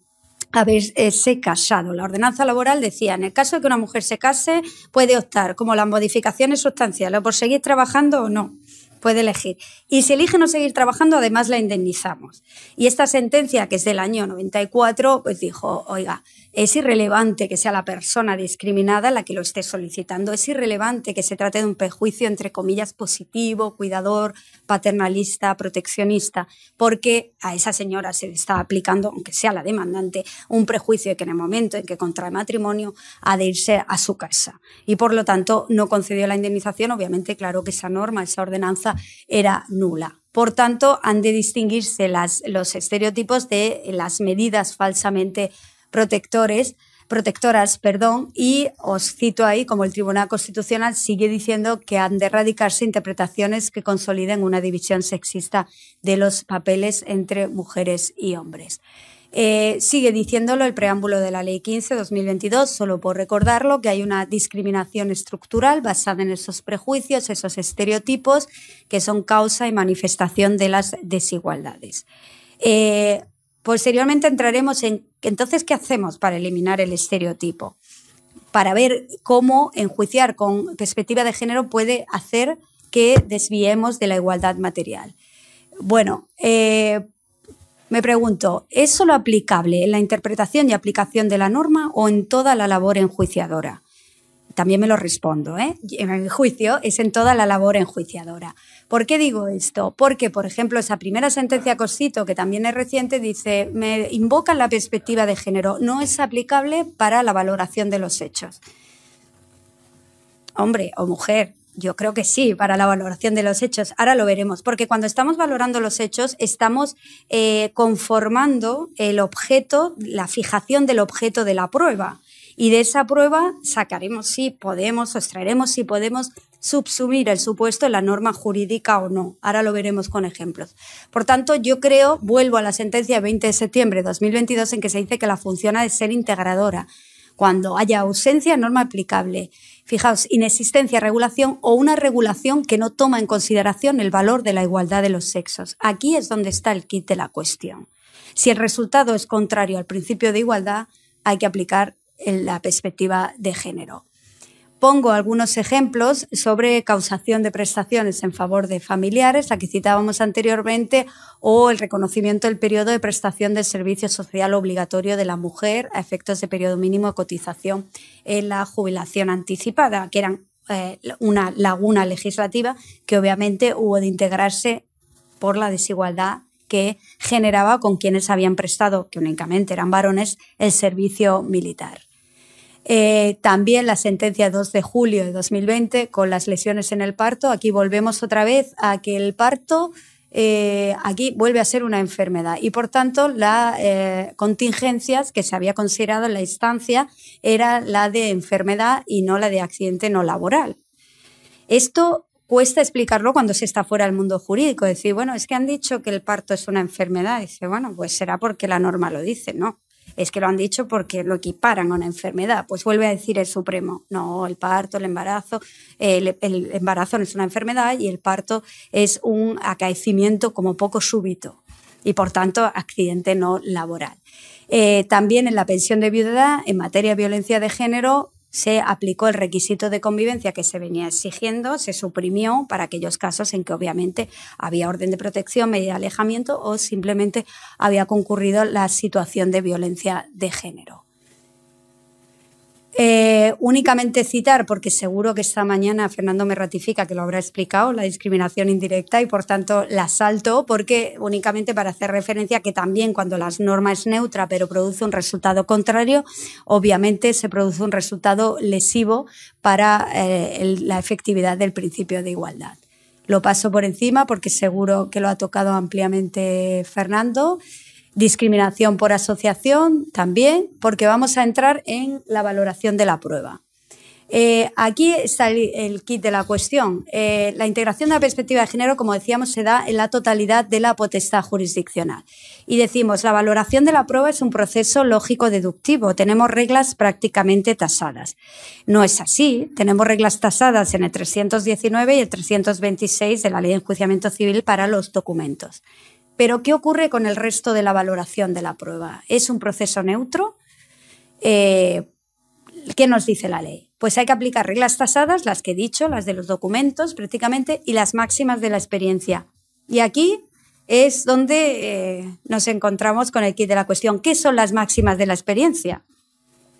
haberse eh, casado. La ordenanza laboral decía, en el caso de que una mujer se case, puede optar como las modificaciones sustanciales o por seguir trabajando o no puede elegir. Y si elige no seguir trabajando, además la indemnizamos. Y esta sentencia, que es del año 94, pues dijo, oiga, es irrelevante que sea la persona discriminada la que lo esté solicitando. Es irrelevante que se trate de un prejuicio, entre comillas, positivo, cuidador, paternalista, proteccionista, porque a esa señora se le está aplicando, aunque sea la demandante, un prejuicio que en el momento en que contrae matrimonio ha de irse a su casa. Y por lo tanto no concedió la indemnización. Obviamente, claro que esa norma, esa ordenanza era nula. Por tanto, han de distinguirse las, los estereotipos de las medidas falsamente protectores protectoras, perdón, y os cito ahí como el Tribunal Constitucional sigue diciendo que han de erradicarse interpretaciones que consoliden una división sexista de los papeles entre mujeres y hombres. Eh, sigue diciéndolo el preámbulo de la Ley 15-2022, solo por recordarlo, que hay una discriminación estructural basada en esos prejuicios, esos estereotipos que son causa y manifestación de las desigualdades. Eh, Posteriormente entraremos en entonces qué hacemos para eliminar el estereotipo, para ver cómo enjuiciar con perspectiva de género puede hacer que desviemos de la igualdad material. Bueno, eh, me pregunto, ¿es solo aplicable en la interpretación y aplicación de la norma o en toda la labor enjuiciadora? También me lo respondo, ¿eh? En el juicio es en toda la labor enjuiciadora. ¿Por qué digo esto? Porque, por ejemplo, esa primera sentencia Cosito, que también es reciente, dice, me invoca la perspectiva de género, no es aplicable para la valoración de los hechos. Hombre o mujer, yo creo que sí, para la valoración de los hechos. Ahora lo veremos, porque cuando estamos valorando los hechos, estamos eh, conformando el objeto, la fijación del objeto de la prueba. Y de esa prueba sacaremos si podemos, extraeremos si podemos subsumir el supuesto en la norma jurídica o no. Ahora lo veremos con ejemplos. Por tanto, yo creo, vuelvo a la sentencia de 20 de septiembre de 2022 en que se dice que la función ha de ser integradora cuando haya ausencia norma aplicable. Fijaos, inexistencia regulación o una regulación que no toma en consideración el valor de la igualdad de los sexos. Aquí es donde está el kit de la cuestión. Si el resultado es contrario al principio de igualdad, hay que aplicar la perspectiva de género pongo algunos ejemplos sobre causación de prestaciones en favor de familiares, la que citábamos anteriormente, o el reconocimiento del periodo de prestación del servicio social obligatorio de la mujer a efectos de periodo mínimo de cotización en la jubilación anticipada, que eran eh, una laguna legislativa que obviamente hubo de integrarse por la desigualdad que generaba con quienes habían prestado, que únicamente eran varones, el servicio militar. Eh, también la sentencia 2 de julio de 2020 con las lesiones en el parto. Aquí volvemos otra vez a que el parto eh, aquí vuelve a ser una enfermedad y por tanto las eh, contingencias que se había considerado en la instancia era la de enfermedad y no la de accidente no laboral. Esto cuesta explicarlo cuando se está fuera del mundo jurídico, decir, bueno, es que han dicho que el parto es una enfermedad, dice, bueno, pues será porque la norma lo dice, ¿no? es que lo han dicho porque lo equiparan a una enfermedad. Pues vuelve a decir el Supremo, no, el parto, el embarazo, el, embarazo no es una enfermedad y el parto es un acaecimiento como poco súbito y por tanto accidente no laboral. Eh, también en la pensión de viudedad, en materia de violencia de género, se aplicó el requisito de convivencia que se venía exigiendo, se suprimió para aquellos casos en que obviamente había orden de protección, medida de alejamiento o simplemente había concurrido la situación de violencia de género. Eh, únicamente citar, porque seguro que esta mañana Fernando me ratifica que lo habrá explicado, la discriminación indirecta y por tanto la salto, porque únicamente para hacer referencia que también cuando la norma es neutra pero produce un resultado contrario, obviamente se produce un resultado lesivo para eh, la efectividad del principio de igualdad. Lo paso por encima porque seguro que lo ha tocado ampliamente Fernando. Discriminación por asociación también, porque vamos a entrar en la valoración de la prueba. Eh, aquí está el, kit de la cuestión. Eh, la integración de la perspectiva de género, como decíamos, se da en la totalidad de la potestad jurisdiccional. Y decimos, la valoración de la prueba es un proceso lógico-deductivo. Tenemos reglas prácticamente tasadas. No es así. Tenemos reglas tasadas en el 319 y el 326 de la Ley de Enjuiciamiento Civil para los documentos. Pero ¿qué ocurre con el resto de la valoración de la prueba? ¿Es un proceso neutro? Eh, ¿Qué nos dice la ley? Pues hay que aplicar reglas tasadas, las que he dicho, las de los documentos prácticamente, y las máximas de la experiencia. Y aquí es donde eh, nos encontramos con el kit de la cuestión. ¿Qué son las máximas de la experiencia?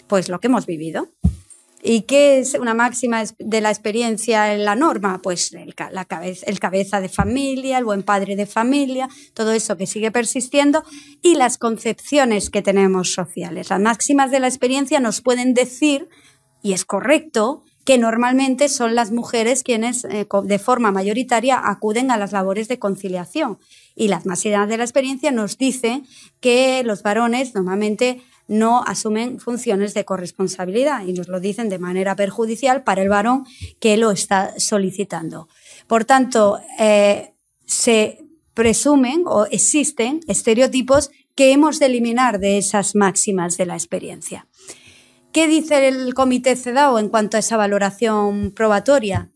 Pues lo que hemos vivido. ¿Y qué es una máxima de la experiencia en la norma? Pues el, cabeza, de familia, el buen padre de familia, todo eso que sigue persistiendo y las concepciones que tenemos sociales. Las máximas de la experiencia nos pueden decir, y es correcto, que normalmente son las mujeres quienes eh, de forma mayoritaria acuden a las labores de conciliación. Y las máximas de la experiencia nos dice que los varones normalmente no asumen funciones de corresponsabilidad y nos lo dicen de manera perjudicial para el varón que lo está solicitando. Por tanto, eh, se presumen o existen estereotipos que hemos de eliminar de esas máximas de la experiencia. ¿Qué dice el comité CEDAW en cuanto a esa valoración probatoria?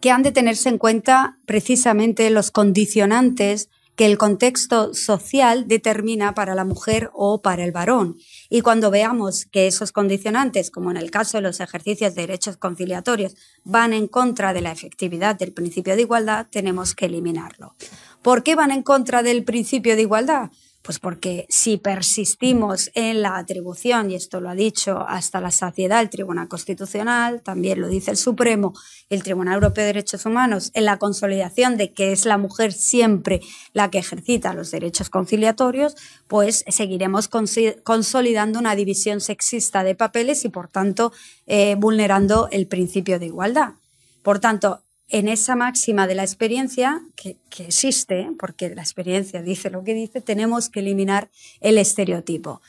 Que han de tenerse en cuenta precisamente los condicionantes que el contexto social determina para la mujer o para el varón. Y cuando veamos que esos condicionantes, como en el caso de los ejercicios de derechos conciliatorios, van en contra de la efectividad del principio de igualdad, tenemos que eliminarlo. ¿Por qué van en contra del principio de igualdad? Pues porque si persistimos en la atribución, y esto lo ha dicho hasta la saciedad el Tribunal Constitucional, también lo dice el Supremo, el Tribunal Europeo de Derechos Humanos, en la consolidación de que es la mujer siempre la que ejercita los derechos conciliatorios, pues seguiremos consolidando una división sexista de papeles y, por tanto, eh, vulnerando el principio de igualdad. Por tanto, en esa máxima de la experiencia, que, existe, porque la experiencia dice lo que dice, tenemos que eliminar el estereotipo.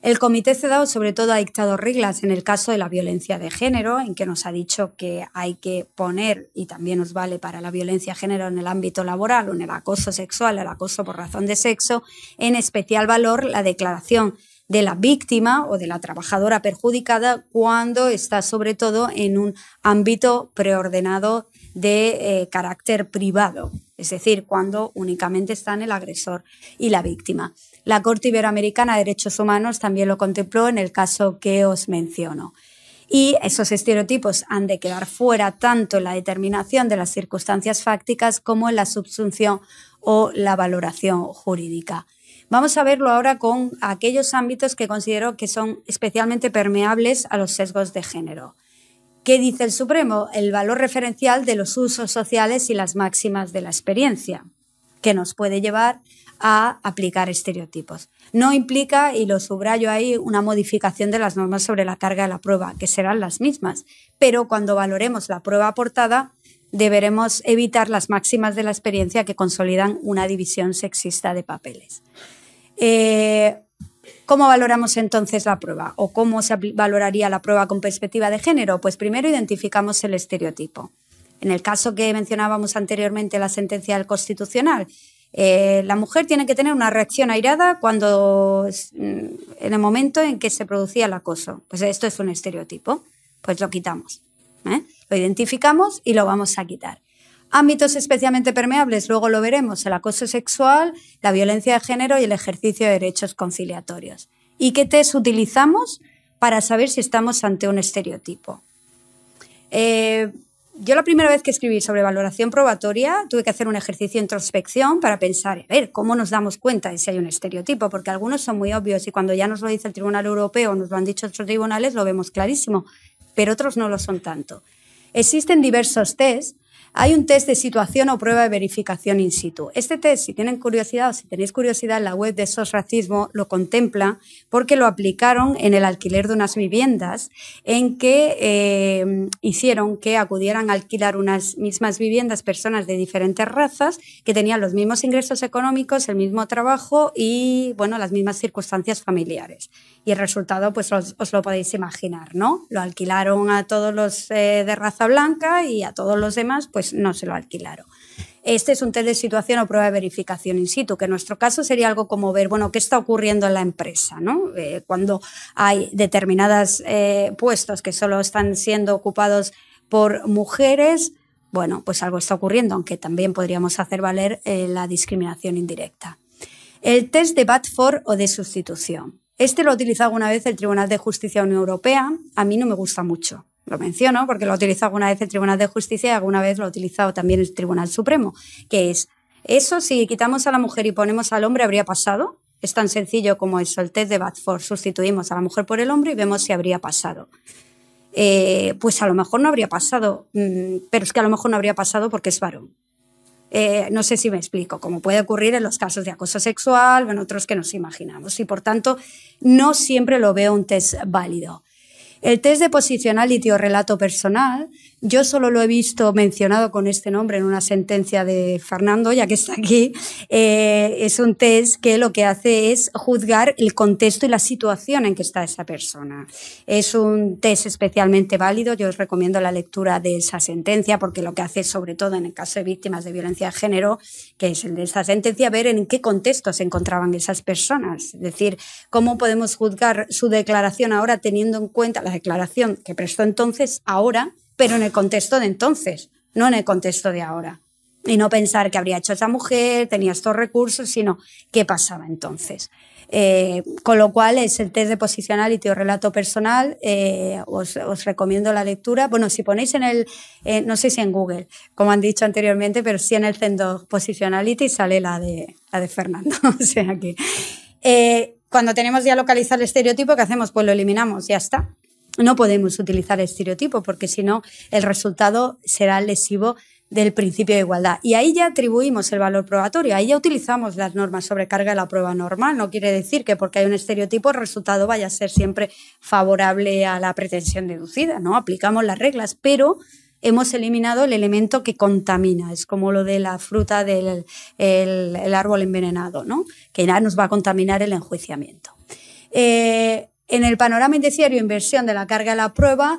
El Comité CEDAW sobre todo ha dictado reglas en el caso de la violencia de género, en que nos ha dicho que hay que poner, y también nos vale para la violencia de género en el ámbito laboral o en el acoso sexual, el acoso por razón de sexo, en especial valor la declaración de la víctima o de la trabajadora perjudicada cuando está sobre todo en un ámbito preordenado de eh, carácter privado, es decir, cuando únicamente están el agresor y la víctima. La Corte Iberoamericana de Derechos Humanos también lo contempló en el caso que os menciono. Y esos estereotipos han de quedar fuera tanto en la determinación de las circunstancias fácticas como en la subsunción o la valoración jurídica. Vamos a verlo ahora con aquellos ámbitos que considero que son especialmente permeables a los sesgos de género. ¿Qué dice el Supremo? El valor referencial de los usos sociales y las máximas de la experiencia, que nos puede llevar a aplicar estereotipos. No implica, y lo subrayo ahí, una modificación de las normas sobre la carga de la prueba, que serán las mismas, pero cuando valoremos la prueba aportada, deberemos evitar las máximas de la experiencia que consolidan una división sexista de papeles. Eh, ¿Cómo valoramos entonces la prueba? ¿O cómo se valoraría la prueba con perspectiva de género? Pues primero identificamos el estereotipo. En el caso que mencionábamos anteriormente, la sentencia del Constitucional, eh, la mujer tiene que tener una reacción airada cuando mm, en el momento en que se producía el acoso. Pues esto es un estereotipo. Pues lo quitamos. ¿eh? Lo identificamos y lo vamos a quitar. Ámbitos especialmente permeables, luego lo veremos, el acoso sexual, la violencia de género y el ejercicio de derechos conciliatorios. ¿Y qué test utilizamos para saber si estamos ante un estereotipo? Eh, yo la primera vez que escribí sobre valoración probatoria tuve que hacer un ejercicio de introspección para pensar, a ver, ¿cómo nos damos cuenta de si hay un estereotipo? Porque algunos son muy obvios y cuando ya nos lo dice el Tribunal Europeo, o nos lo han dicho otros tribunales, lo vemos clarísimo, pero otros no lo son tanto. Existen diversos tests hay un test de situación o prueba de verificación in situ. Este test, si tienen curiosidad o si tenéis curiosidad, la web de SOS Racismo lo contempla porque lo aplicaron en el alquiler de unas viviendas en que eh, hicieron que acudieran a alquilar unas mismas viviendas personas de diferentes razas que tenían los mismos ingresos económicos, el mismo trabajo y bueno, las mismas circunstancias familiares. Y el resultado, pues os, lo podéis imaginar, ¿no? Lo alquilaron a todos los eh, de raza blanca y a todos los demás, pues, pues no se lo alquilaron. Este es un test de situación o prueba de verificación in situ, que en nuestro caso sería algo como ver, bueno, qué está ocurriendo en la empresa, ¿no? Eh, cuando hay determinados eh, puestos que solo están siendo ocupados por mujeres, bueno, pues algo está ocurriendo, aunque también podríamos hacer valer eh, la discriminación indirecta. El test de Batford o de sustitución. Este lo ha utilizado alguna vez el Tribunal de Justicia de la Unión Europea. A mí no me gusta mucho lo menciono porque lo ha utilizado alguna vez el Tribunal de Justicia y alguna vez lo ha utilizado también el Tribunal Supremo, que es, eso si quitamos a la mujer y ponemos al hombre, ¿habría pasado? Es tan sencillo como eso, el test de Badford, sustituimos a la mujer por el hombre y vemos si habría pasado. Eh, pues a lo mejor no habría pasado, mm, pero es que a lo mejor no habría pasado porque es varón. Eh, no sé si me explico, como puede ocurrir en los casos de acoso sexual o en otros que nos imaginamos. Y por tanto, no siempre lo veo un test válido. El test de posicionality o relato personal, yo solo lo he visto mencionado con este nombre en una sentencia de Fernando, ya que está aquí. Eh, es un test que lo que hace es juzgar el contexto y la situación en que está esa persona. Es un test especialmente válido. Yo os recomiendo la lectura de esa sentencia porque lo que hace, sobre todo en el caso de víctimas de violencia de género, que es el de esa sentencia, ver en qué contexto se encontraban esas personas. Es decir, cómo podemos juzgar su declaración ahora teniendo en cuenta declaración que prestó entonces ahora, pero en el contexto de entonces, no en el contexto de ahora. Y no pensar que habría hecho esa mujer, tenía estos recursos, sino qué pasaba entonces. Eh, con lo cual es el test de posicionality o relato personal, eh, os, recomiendo la lectura. Bueno, si ponéis en el, eh, no sé si en Google, como han dicho anteriormente, pero si en el centro posicionality sale la de, la de Fernando. o sea que cuando tenemos ya localizado el estereotipo, ¿qué hacemos? Pues lo eliminamos, ya está no podemos utilizar el estereotipo porque si no el resultado será lesivo del principio de igualdad. Y ahí ya atribuimos el valor probatorio, ahí ya utilizamos las normas sobre carga de la prueba normal. No quiere decir que porque hay un estereotipo el resultado vaya a ser siempre favorable a la pretensión deducida, ¿no? Aplicamos las reglas, pero hemos eliminado el elemento que contamina. Es como lo de la fruta del el, árbol envenenado, ¿no? Que ya nos va a contaminar el enjuiciamiento. Eh, en el panorama indiciario inversión de la carga de la prueba,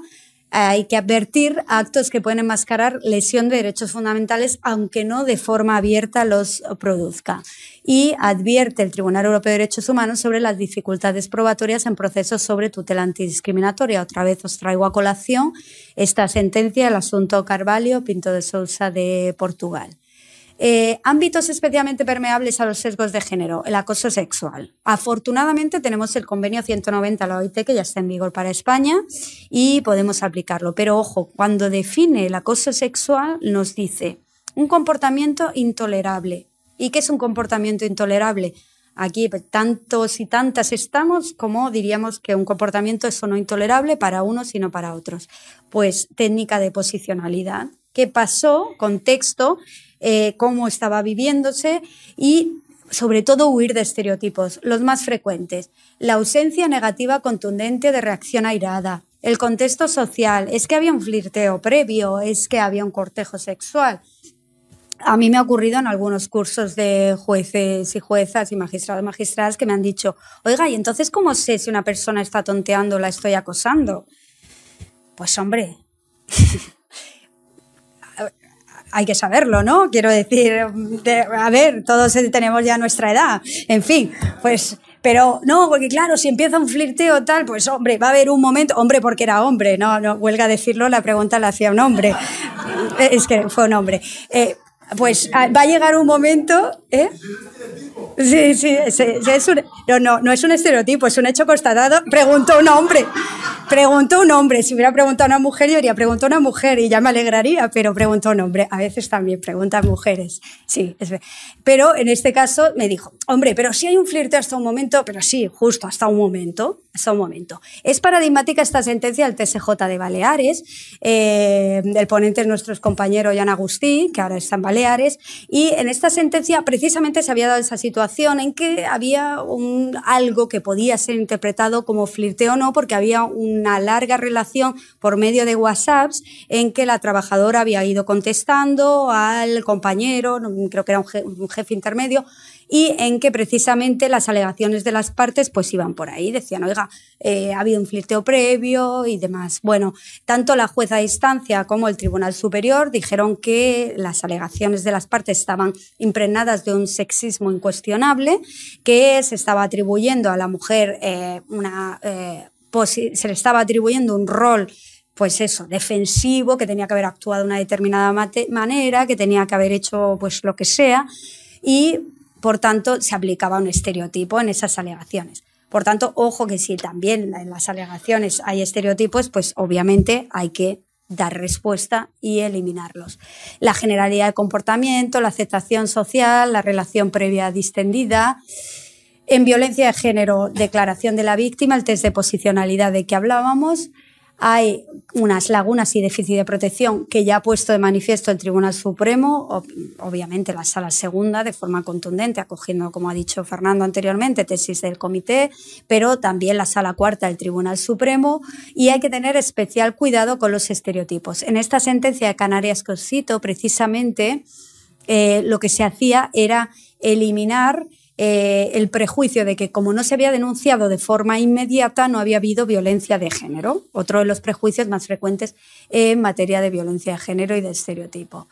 hay que advertir actos que pueden enmascarar lesión de derechos fundamentales, aunque no de forma abierta los produzca. Y advierte el Tribunal Europeo de Derechos Humanos sobre las dificultades probatorias en procesos sobre tutela antidiscriminatoria. Otra vez os traigo a colación esta sentencia, el asunto Carvalho, Pinto de Sousa de Portugal. Eh, ámbitos especialmente permeables a los sesgos de género, el acoso sexual. Afortunadamente tenemos el convenio 190 de la OIT que ya está en vigor para España y podemos aplicarlo. Pero ojo, cuando define el acoso sexual nos dice un comportamiento intolerable. ¿Y qué es un comportamiento intolerable? Aquí pues, tantos y tantas estamos como diríamos que un comportamiento es o no intolerable para unos y no para otros. Pues técnica de posicionalidad. ¿Qué pasó? Contexto eh, cómo estaba viviéndose y sobre todo huir de estereotipos, los más frecuentes. La ausencia negativa contundente de reacción airada, el contexto social, es que había un flirteo previo, es que había un cortejo sexual. A mí me ha ocurrido en algunos cursos de jueces y juezas y magistrados y magistradas que me han dicho, oiga, ¿y entonces cómo sé si una persona está tonteando o la estoy acosando? Pues hombre, hay que saberlo, ¿no? Quiero decir, a ver, todos tenemos ya nuestra edad, en fin, pues... Pero no, porque claro, si empieza un flirteo tal, pues hombre, va a haber un momento, hombre porque era hombre, no, no huelga decirlo, la pregunta la hacía un hombre, es que fue un hombre. Eh, pues ah, va a llegar un momento, ¿eh? Sí, sí, no, no, no, es un estereotipo, es un hecho constatado. Preguntó un hombre, preguntó un hombre. Si hubiera preguntado a una mujer, yo diría, preguntó a una mujer y ya me alegraría, pero preguntó un hombre. A veces también preguntan mujeres, sí. Es pero en este caso me dijo, hombre, pero si hay un flirte hasta un momento, pero sí, justo hasta un momento, hasta un momento. Es paradigmática esta sentencia del TSJ de Baleares. Eh, el ponente es nuestro compañero Jan Agustí, que ahora está en Baleares, y en esta sentencia precisamente se había esa situación en que había un, algo que podía ser interpretado como flirteo o no, porque había una larga relación por medio de WhatsApps en que la trabajadora había ido contestando al compañero, creo que era un jefe intermedio, y en que precisamente las alegaciones de las partes pues iban por ahí, decían, oiga, eh, ha habido un flirteo previo y demás. Bueno, tanto la jueza de instancia como el Tribunal Superior dijeron que las alegaciones de las partes estaban impregnadas de un sexismo incuestionable, que se estaba atribuyendo a la mujer eh, una... Eh, se le estaba atribuyendo un rol pues eso, defensivo, que tenía que haber actuado de una determinada manera, que tenía que haber hecho pues lo que sea. Y por tanto, se aplicaba un estereotipo en esas alegaciones. Por tanto, ojo que si también en las alegaciones hay estereotipos, pues obviamente hay que dar respuesta y eliminarlos. La generalidad de comportamiento, la aceptación social, la relación previa distendida. En violencia de género, declaración de la víctima, el test de posicionalidad de que hablábamos, hay unas lagunas y déficit de protección que ya ha puesto de manifiesto el Tribunal Supremo, obviamente la Sala Segunda, de forma contundente, acogiendo, como ha dicho Fernando anteriormente, tesis del Comité, pero también la Sala Cuarta del Tribunal Supremo, y hay que tener especial cuidado con los estereotipos. En esta sentencia de Canarias que os cito, precisamente, eh, lo que se hacía era eliminar eh, el prejuicio de que como no se había denunciado de forma inmediata, no había habido violencia de género, otro de los prejuicios más frecuentes en materia de violencia de género y de estereotipo.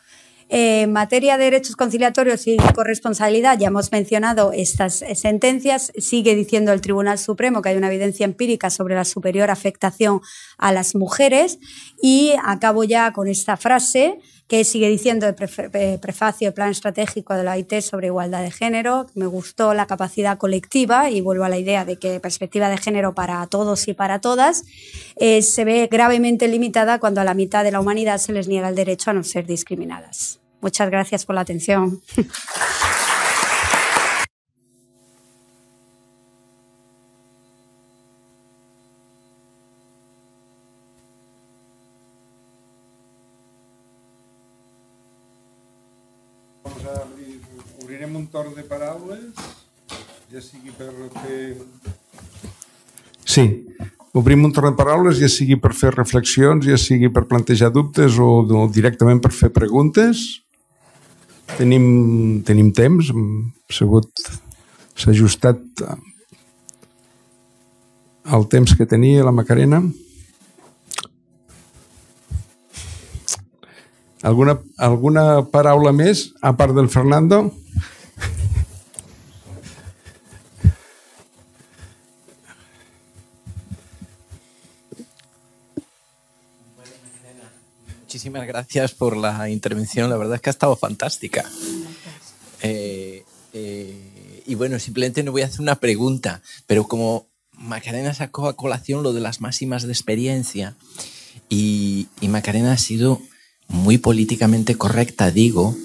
en materia de derechos conciliatorios y corresponsabilidad, ya hemos mencionado estas sentencias, sigue diciendo el Tribunal Supremo que hay una evidencia empírica sobre la superior afectación a las mujeres y acabo ya con esta frase que sigue diciendo el eh, prefacio, el plan estratégico de la IT sobre igualdad de género. me gustó la capacidad colectiva y vuelvo a la idea de que perspectiva de género para todos y para todas eh, se ve gravemente limitada cuando a la mitad de la humanidad se les niega el derecho a no ser discriminadas. Muchas gracias por la atención. sigui per fer... Sí, obrim un torn de paraules, ja sigui per fer reflexions, ja sigui per plantejar dubtes o, directament per fer preguntes. Tenim, tenim temps, s'ha ajustat el temps que tenia la Macarena. Alguna, alguna paraula més, a part del Fernando? Fernando? muchísimas gracias por la intervención. La verdad es que ha estado fantástica. Eh, eh, y bueno, simplemente no voy a hacer una pregunta, pero como Macarena sacó a colación lo de las máximas de experiencia y, y Macarena ha sido muy políticamente correcta, digo,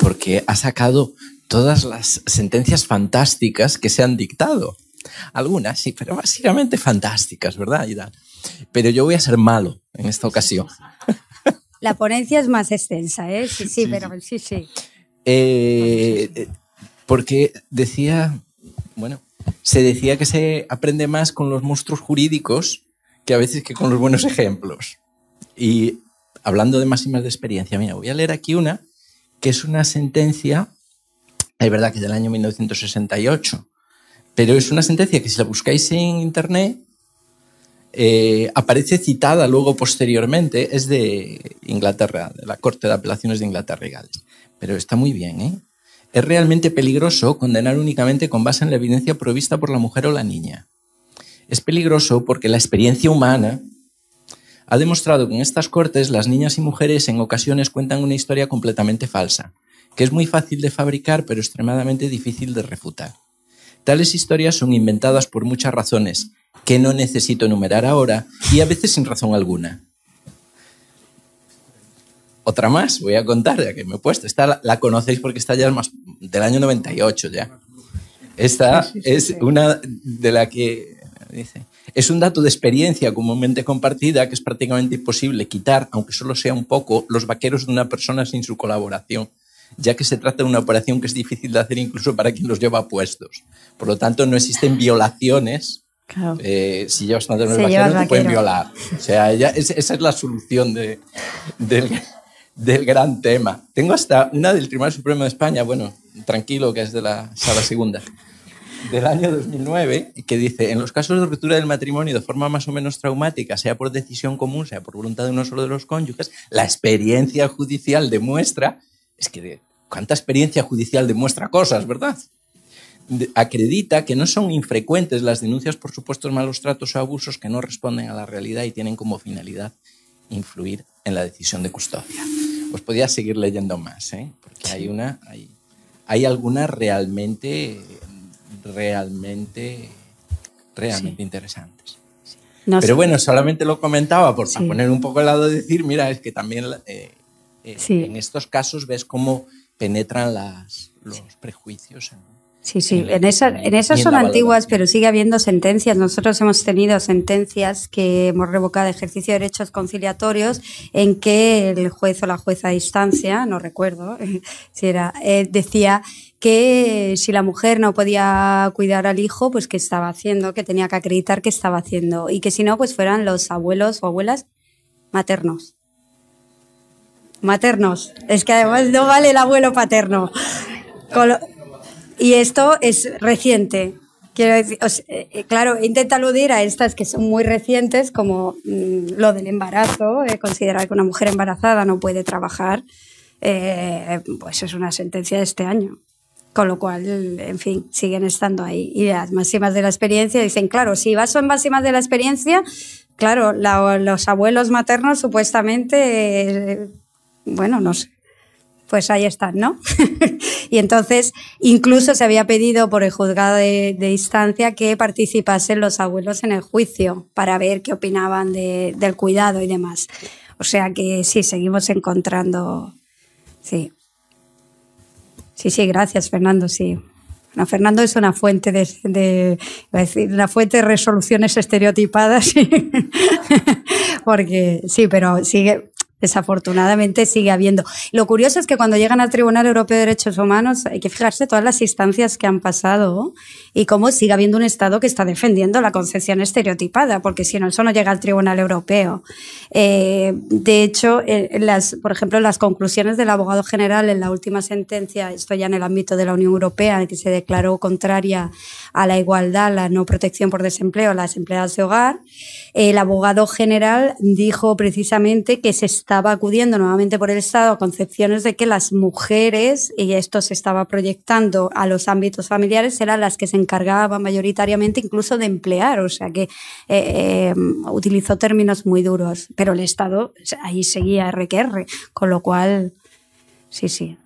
porque ha sacado todas las sentencias fantásticas que se han dictado. Algunas sí, pero básicamente fantásticas, ¿verdad, Pero yo voy a ser malo en esta ocasión. La ponencia es más extensa, ¿eh? Sí, sí, pero sí, sí. Eh, eh, porque decía, bueno, se decía que se aprende más con los monstruos jurídicos que a veces que con los buenos ejemplos. Y hablando de máximas de experiencia, mira, voy a leer aquí una que es una sentencia, es verdad que es del año 1968, pero es una sentencia que si la buscáis en internet eh, aparece citada luego posteriormente, es de Inglaterra, de la Corte de Apelaciones de Inglaterra y Gales. Pero está muy bien, ¿eh? Es realmente peligroso condenar únicamente con base en la evidencia provista por la mujer o la niña. Es peligroso porque la experiencia humana ha demostrado que en estas cortes las niñas y mujeres en ocasiones cuentan una historia completamente falsa, que es muy fácil de fabricar pero extremadamente difícil de refutar. Tales historias son inventadas por muchas razones, que no necesito enumerar ahora y a veces sin razón alguna. Otra más, voy a contar, ya que me he puesto. Esta la, conocéis porque está ya más del año 98 ya. Esta es una de la que es un dato de experiencia comúnmente compartida que es prácticamente imposible quitar, aunque solo sea un poco, los vaqueros de una persona sin su colaboración, ya que se trata de una operación que es difícil de hacer incluso para quien los lleva puestos. Por lo tanto, no existen violaciones eh, si llevas pantalones vaqueros, vaquero. te pueden violar. O sea, esa es la solución de, del, del, gran tema. Tengo hasta una del Tribunal Supremo de España, bueno, tranquilo, que es de la Sala Segunda, del año 2009, que dice: En los casos de ruptura del matrimonio de forma más o menos traumática, sea por decisión común, sea por voluntad de uno solo de los cónyuges, la experiencia judicial demuestra, es que, ¿cuánta experiencia judicial demuestra cosas, verdad? acredita que no son infrecuentes las denuncias por supuestos malos tratos o abusos que no responden a la realidad y tienen como finalidad influir en la decisión de custodia. Pues podía seguir leyendo más, ¿eh? porque hay una, hay, hay algunas realmente, realmente, realmente interesantes. Pero bueno, solamente lo comentaba por poner un poco al lado de decir, mira, es que también eh, eh, en estos casos ves cómo penetran los prejuicios en, Sí, sí, en, en esas son antiguas, pero sigue habiendo sentencias. Nosotros hemos tenido sentencias que hemos revocado ejercicio de derechos conciliatorios en que el juez o la jueza a distancia, no recuerdo si era, eh, decía que si la mujer no podía cuidar al hijo, pues que estaba haciendo, que tenía que acreditar que estaba haciendo y que si no, pues fueran los abuelos o abuelas maternos. Maternos, es que además no vale el abuelo paterno. Y esto es reciente. Quiero decir, eh, eh, claro, intenta aludir a estas que son muy recientes, como mm, lo del embarazo, eh, considerar que una mujer embarazada no puede trabajar, pues es una sentencia de este año. Con lo cual, en fin, siguen estando ahí. Y las máximas de la experiencia dicen, claro, si vas y máximas de la experiencia, claro, los abuelos maternos supuestamente, bueno, no sé, pues ahí están, ¿no? y entonces incluso se había pedido por el juzgado de, instancia que participasen los abuelos en el juicio para ver qué opinaban del cuidado y demás. O sea que sí, seguimos encontrando, sí. Sí, sí, gracias Fernando, sí. Bueno, Fernando es una fuente de, de una fuente de resoluciones estereotipadas, porque sí, pero sigue, Desafortunadamente sigue habiendo. Lo curioso es que cuando llegan al Tribunal Europeo de Derechos Humanos hay que fijarse todas las instancias que han pasado y cómo sigue habiendo un Estado que está defendiendo la concepción estereotipada, porque si no, eso no llega al Tribunal Europeo. Eh, de hecho, eh, las, por ejemplo, las conclusiones del abogado general en la última sentencia, esto ya en el ámbito de la Unión Europea, que se declaró contraria a la igualdad, la no protección por desempleo a las empleadas de hogar, el abogado general dijo precisamente que se estaba acudiendo nuevamente por el Estado a concepciones de que las mujeres, y esto se estaba proyectando a los ámbitos familiares, eran las que se encargaba mayoritariamente incluso de emplear, o sea que eh, eh, utilizó términos muy duros, pero el Estado ahí seguía RQR, con lo cual, sí, sí.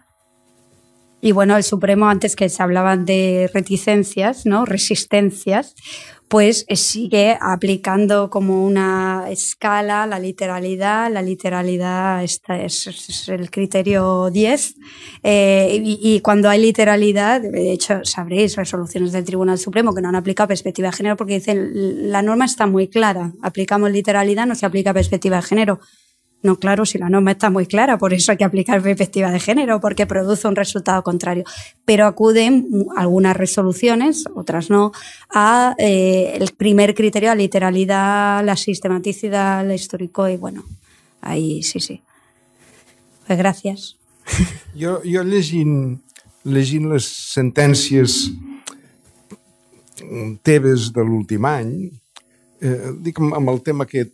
Y bueno, el Supremo, antes que se hablaban de reticencias, ¿no? Resistencias, pues eh, sigue aplicando como una escala la literalidad. La literalidad es, el criterio 10. Eh, y, y, cuando hay literalidad, de hecho, sabréis resoluciones del Tribunal Supremo que no han aplicado perspectiva de género porque dicen la norma está muy clara. Aplicamos literalidad, no se aplica perspectiva de género. No, claro, si la norma está muy clara, por eso hay que aplicar perspectiva de género, porque produce un resultado contrario. Pero acuden algunas resoluciones, otras no, a eh, el primer criterio, la literalidad, la sistematicidad, la histórico y bueno, ahí sí, sí. Pues gracias. yo leí las sentencias les sentències teves de l'últim eh, el tema que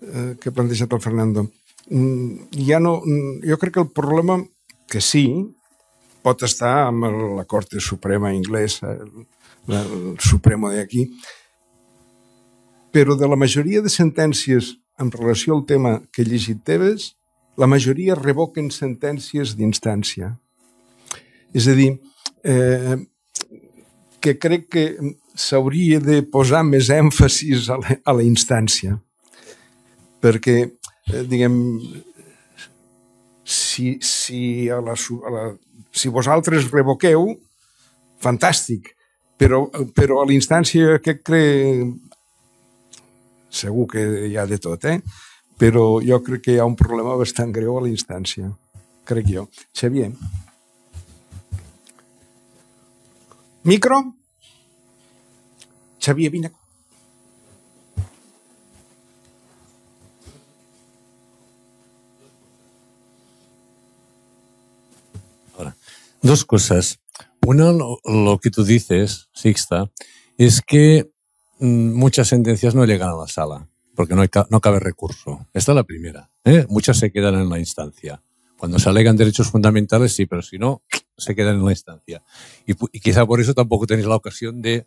Eh, que ha plantejat el Fernando. Mm, ja no, mm, jo crec que el problema que sí pot estar amb la Corte Suprema inglesa, el, el Supremo d'aquí, però de la majoria de sentències en relació al tema que he llegit teves, la majoria revoquen sentències d'instància. És a dir, eh, que crec que s'hauria de posar més èmfasis a la, a la instància perquè, eh, diguem, si, si, a la, a la, si vosaltres revoqueu, fantàstic, però, però a l'instància que cree... Segur que hi ha de tot, eh? Però jo crec que hi ha un problema bastant greu a la instància, crec jo. Xavier. Micro? Xavier, vine. Dos cosas. Una, lo, que tú dices, Sixta, es que mm, muchas sentencias no llegan a la sala porque no, no cabe recurso. Esta es la primera. ¿eh? Muchas se quedan en la instancia. Cuando se alegan derechos fundamentales, sí, pero si no, se quedan en la instancia. Y, quizá por eso tampoco tenéis la ocasión de,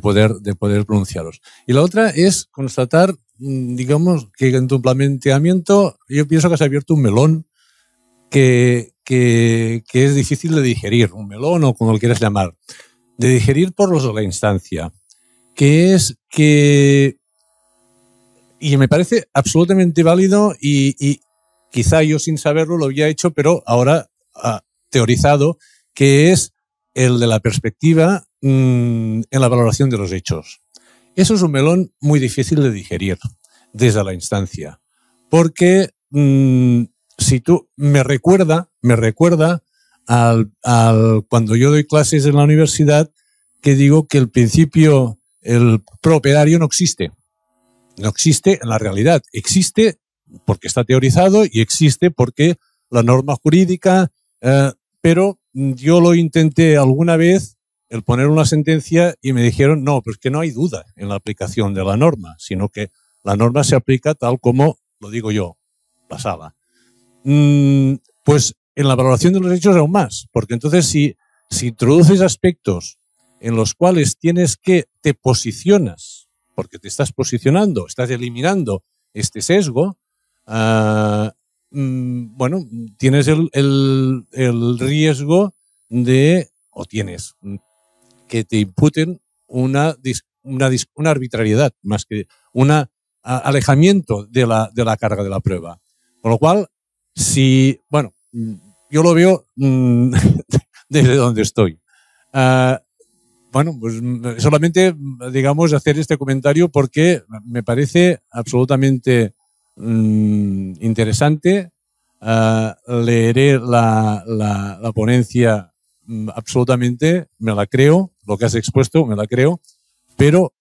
poder, de poder pronunciaros. Y la otra es constatar, mm, digamos, que en tu planteamiento yo pienso que se ha abierto un melón que, que, es difícil de digerir, un melón o como lo quieras llamar, de digerir por los de la instancia, que es que, y me parece absolutamente válido y, quizá yo sin saberlo lo había hecho, pero ahora ah, teorizado, que es el de la perspectiva mm, en la valoración de los hechos. Eso es un melón muy difícil de digerir desde la instancia, porque mm, si tú me recuerda, me recuerda al, al, cuando yo doy clases en la universidad que digo que el principio, el propietario no existe. No existe en la realidad. Existe porque está teorizado y existe porque la norma jurídica, eh, pero yo lo intenté alguna vez el poner una sentencia y me dijeron, no, es que no hay duda en la aplicación de la norma, sino que la norma se aplica tal como lo digo yo, pasada. Mm, pues en la valoración de los hechos aún más, porque entonces si, si introduces aspectos en los cuales tienes que te posicionas, porque te estás posicionando, estás eliminando este sesgo, ah, mm, bueno, tienes el, riesgo de, o tienes, mm, que te imputen una, una, una arbitrariedad, más que un alejamiento de la, de la carga de la prueba. Con lo cual, si, bueno, yo lo veo mm, desde donde estoy. Ah, bueno, pues mm, solamente, digamos, hacer este comentario porque me parece absolutamente mm, interesante. Ah, leeré la, la, ponencia absolutamente, me la creo, lo que has expuesto, me la creo, pero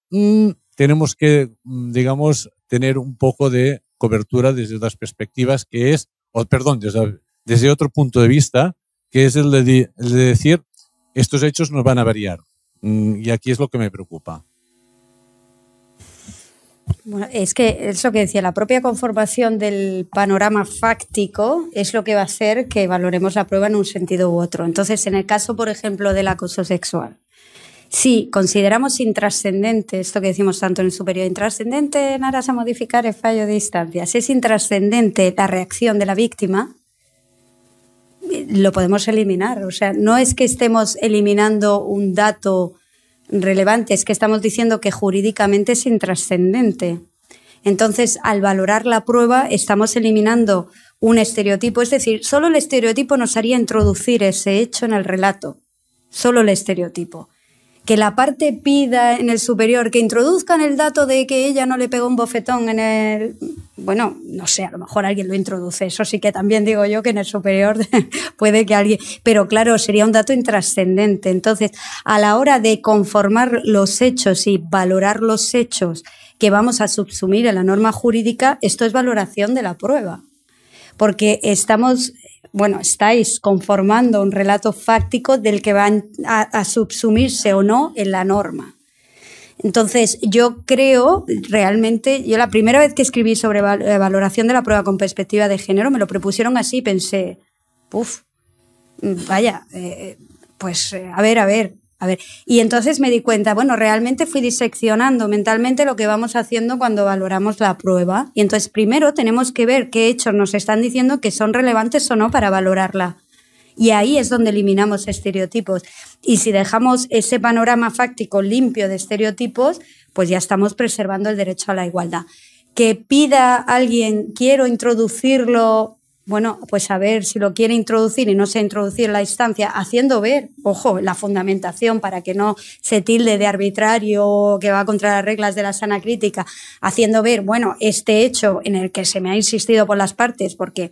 tenemos que, digamos, tener un poco de cobertura desde las perspectivas que es o perdón, desde, otro punto de vista, que es el de, decir, estos hechos nos van a variar. Mm, y aquí es lo que me preocupa. es que eso que decía, la propia conformación del panorama fáctico es lo que va a hacer que valoremos la prueba en un sentido u otro. Entonces, en el caso, por ejemplo, del acoso sexual, si consideramos intrascendente esto que decimos tanto en el superior, intrascendente en aras a modificar el fallo de instancias. Es intrascendente la reacción de la víctima, lo podemos eliminar. O sea, no es que estemos eliminando un dato relevante, es que estamos diciendo que jurídicamente es intrascendente. Entonces, al valorar la prueba, estamos eliminando un estereotipo. Es decir, solo el estereotipo nos haría introducir ese hecho en el relato. Solo el estereotipo que la parte pida en el superior, que introduzcan el dato de que ella no le pegó un bofetón en el... Bueno, no sé, a lo mejor alguien lo introduce, eso sí que también digo yo que en el superior puede que alguien... Pero claro, sería un dato intrascendente. Entonces, a la hora de conformar los hechos y valorar los hechos que vamos a subsumir en la norma jurídica, esto es valoración de la prueba porque estamos bueno, estáis conformando un relato fáctico del que van a, subsumirse o no en la norma. Entonces, yo creo, realmente, yo la primera vez que escribí sobre eh, valoración de la prueba con perspectiva de género, me lo propusieron así y pensé, uff, mm, vaya, eh, pues eh, a ver, a ver, ver, y entonces me di cuenta, bueno, realmente fui diseccionando mentalmente lo que vamos haciendo cuando valoramos la prueba. Y entonces primero tenemos que ver qué hechos nos están diciendo que son relevantes o no para valorarla. Y ahí es donde eliminamos estereotipos. Y si dejamos ese panorama fáctico limpio de estereotipos, pues ya estamos preservando el derecho a la igualdad. Que pida alguien, quiero introducirlo bueno, pues a ver si lo quiere introducir y no se introducir en la instancia, haciendo ver, ojo, la fundamentación para que no se tilde de arbitrario que va contra las reglas de la sana crítica, haciendo ver, bueno, este hecho en el que se me ha insistido por las partes, porque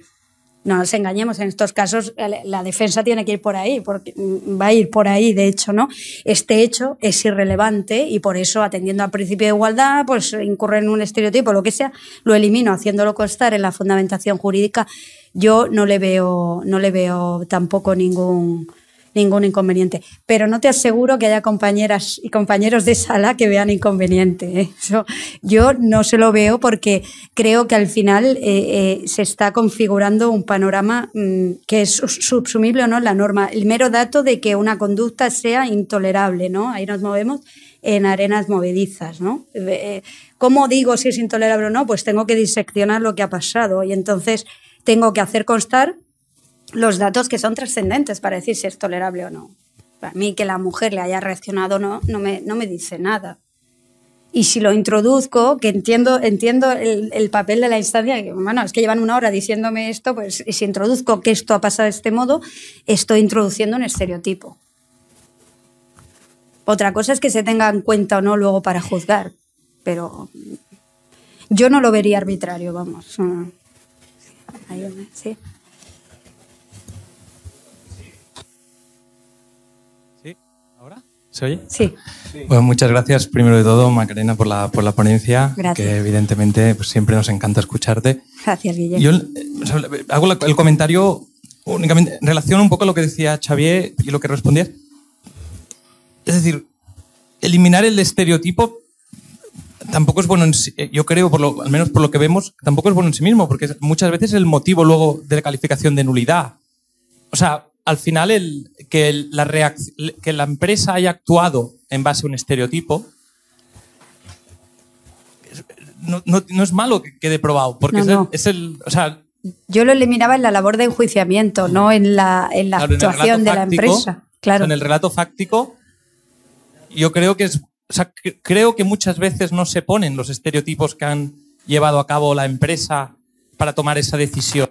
no nos engañemos, en estos casos la defensa tiene que ir por ahí, porque mm, va a ir por ahí, de hecho, ¿no? Este hecho es irrelevante y por eso, atendiendo al principio de igualdad, pues incurre en un estereotipo, lo que sea, lo elimino haciéndolo constar en la fundamentación jurídica yo no le veo, no le veo tampoco ningún, ningún inconveniente. Pero no te aseguro que haya compañeras y compañeros de sala que vean inconveniente. ¿eh? yo no se lo veo porque creo que al final eh, eh, se está configurando un panorama mm, que es subsumible o no la norma. El mero dato de que una conducta sea intolerable, ¿no? Ahí nos movemos en arenas movedizas, ¿no? ¿Cómo digo si es intolerable o no? Pues tengo que diseccionar lo que ha pasado y entonces tengo que hacer constar los datos que son trascendentes para decir si es tolerable o no. Para mí que la mujer le haya reaccionado o no, no me, no me dice nada. Y si lo introduzco, que entiendo, entiendo el, el, papel de la instancia, que bueno, es que llevan una hora diciéndome esto, pues si introduzco que esto ha pasado de este modo, estoy introduciendo un estereotipo. Otra cosa es que se tenga en cuenta o no luego para juzgar, pero yo no lo vería arbitrario, vamos sí. ¿Sí? ¿Ahora? ¿Se oye? Sí. Pues muchas gracias primero de todo, Macarena, por la, por la ponencia, que evidentemente pues, siempre nos encanta escucharte. Gracias, Guillermo. Yo hago el comentario únicamente en relación un poco a lo que decía Xavier y lo que respondías. Es decir, eliminar el estereotipo tampoco es bueno, en sí, eh, yo creo, por lo, al menos por lo que vemos, tampoco es bueno en sí mismo, porque muchas veces el motivo luego de la calificación de nulidad. O sea, al final el, que, la que la empresa haya actuado en base a un estereotipo, no, es malo que quede probado, porque es, el, yo lo eliminaba en la labor de enjuiciamiento, no en la, en la actuación de la empresa. Claro. En el relato fáctico, yo creo que es creo que muchas veces no se ponen los estereotipos que han llevado a cabo la empresa para tomar esa decisión.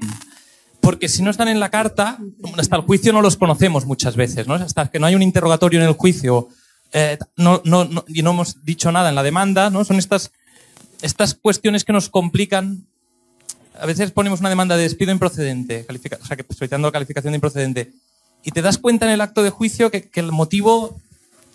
Porque si no están en la carta, hasta el juicio no los conocemos muchas veces, ¿no? Hasta que no hay un interrogatorio en el juicio eh, y no hemos dicho nada en la demanda, ¿no? Son estas, estas cuestiones que nos complican. A veces ponemos una demanda de despido improcedente, o sea, solicitando calificación de improcedente, y te das cuenta en el acto de juicio que, que el motivo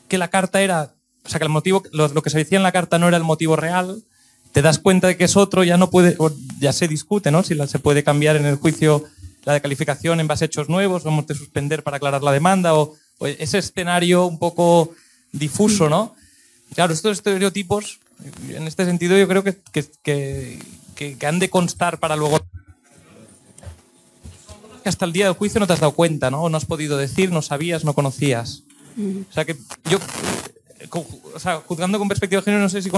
que la carta era o sea, que el motivo, lo, que se decía en la carta no era el motivo real, te das cuenta de que es otro, ya no puede, ya se discute, ¿no? Si se puede cambiar en el juicio la calificación en base a hechos nuevos, vamos a suspender para aclarar la demanda, o, ese escenario un poco difuso, ¿no? Claro, estos estereotipos, en este sentido, yo creo que, han de constar para luego hasta el día del juicio no te has dado cuenta, ¿no? No has podido decir, no sabías, no conocías. Mm. O sea que yo o sea, juzgando con perspectiva de género, no sé si,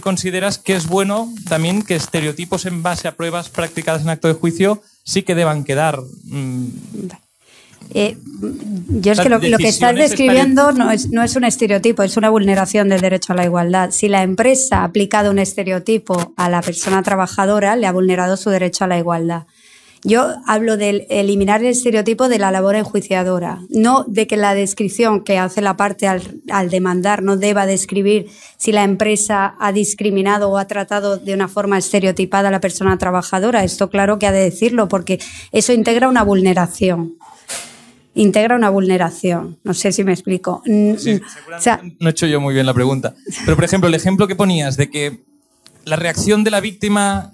consideras, que es bueno también que estereotipos en base a pruebas practicadas en acto de juicio sí que deban quedar. Mm. Eh, yo es que lo, que estás describiendo no es un estereotipo, es una vulneración del derecho a la igualdad. Si la empresa ha aplicado un estereotipo a la persona trabajadora, le ha vulnerado su derecho a la igualdad. Yo hablo de eliminar el estereotipo de la labor enjuiciadora, no de que la descripción que hace la parte al, demandar no deba describir si la empresa ha discriminado o ha tratado de una forma estereotipada a la persona trabajadora. Esto claro que ha de decirlo porque eso integra una vulneración integra una vulneración. No sé si me explico. Mm, mm, no he hecho yo muy bien la pregunta. Pero, por ejemplo, el ejemplo que ponías de que la reacción de la víctima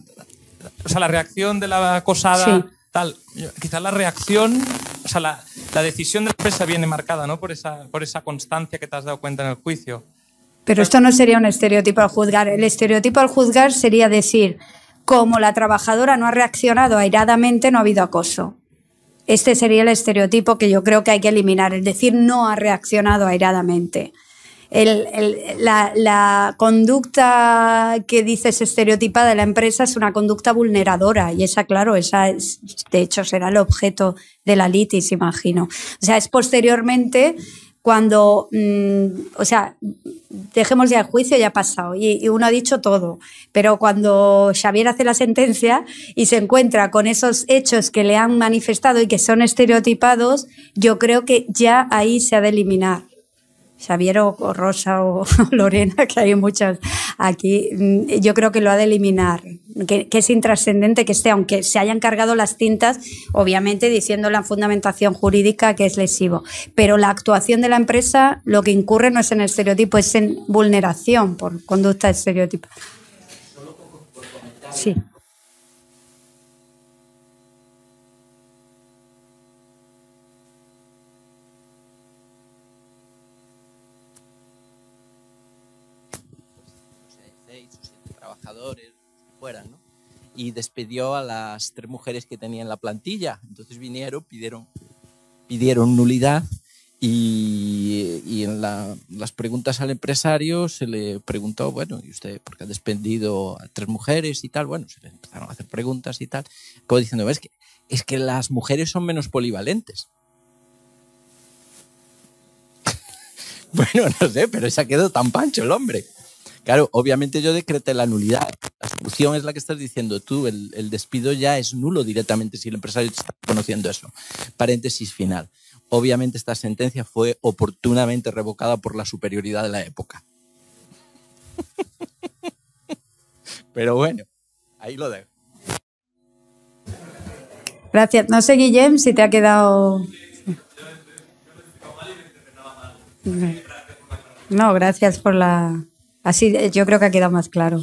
o sea, la reacción de la acosada, tal, quizás la reacción, o sea, la, decisión de la empresa viene marcada, Por esa, por esa constancia que te has dado cuenta en el juicio. Pero esto no sería un estereotipo al juzgar. El estereotipo al juzgar sería decir, como la trabajadora no ha reaccionado airadamente, no ha habido acoso. Este sería el estereotipo que yo creo que hay que eliminar, es decir no ha reaccionado airadamente la, conducta que dices estereotipada de la empresa es una conducta vulneradora y esa, claro, esa de hecho será el objeto de la litis, imagino. O sea, es posteriormente cuando, mm, o sea, dejemos ya el juicio, ya ha pasado, y, uno ha dicho todo, pero cuando Xavier hace la sentencia y se encuentra con esos hechos que le han manifestado y que son estereotipados, yo creo que ya ahí se ha de eliminar. Xavier o, Rosa o, Lorena, que hay muchas aquí, mm, yo creo que lo ha de eliminar, que, es intrascendente que esté, aunque se hayan cargado las tintas, obviamente diciendo la fundamentación jurídica que es lesivo. Pero la actuación de la empresa lo que incurre no es en el estereotipo, es en vulneración por conducta estereotipada. Sí. Y despidió a las tres mujeres que tenía en la plantilla. Entonces vinieron, pidieron, pidieron nulidad y, en las preguntas al empresario se le preguntó, bueno, ¿y usted por qué ha despedido a tres mujeres y tal? Bueno, se le empezaron a hacer preguntas y tal, como diciendo, que, es que las mujeres son menos polivalentes. bueno, no sé, pero se ha quedado tan pancho el hombre. Claro, obviamente yo decreté la nulidad. La solución es la que estás diciendo tú. El, despido ya es nulo directamente si el empresario está conociendo eso. Paréntesis final. Obviamente esta sentencia fue oportunamente revocada por la superioridad de la época. Pero bueno, ahí lo dejo. Gracias. No sé, Guillem, si te ha quedado... No, gracias por la... Así eh, yo creo que ha quedado más claro.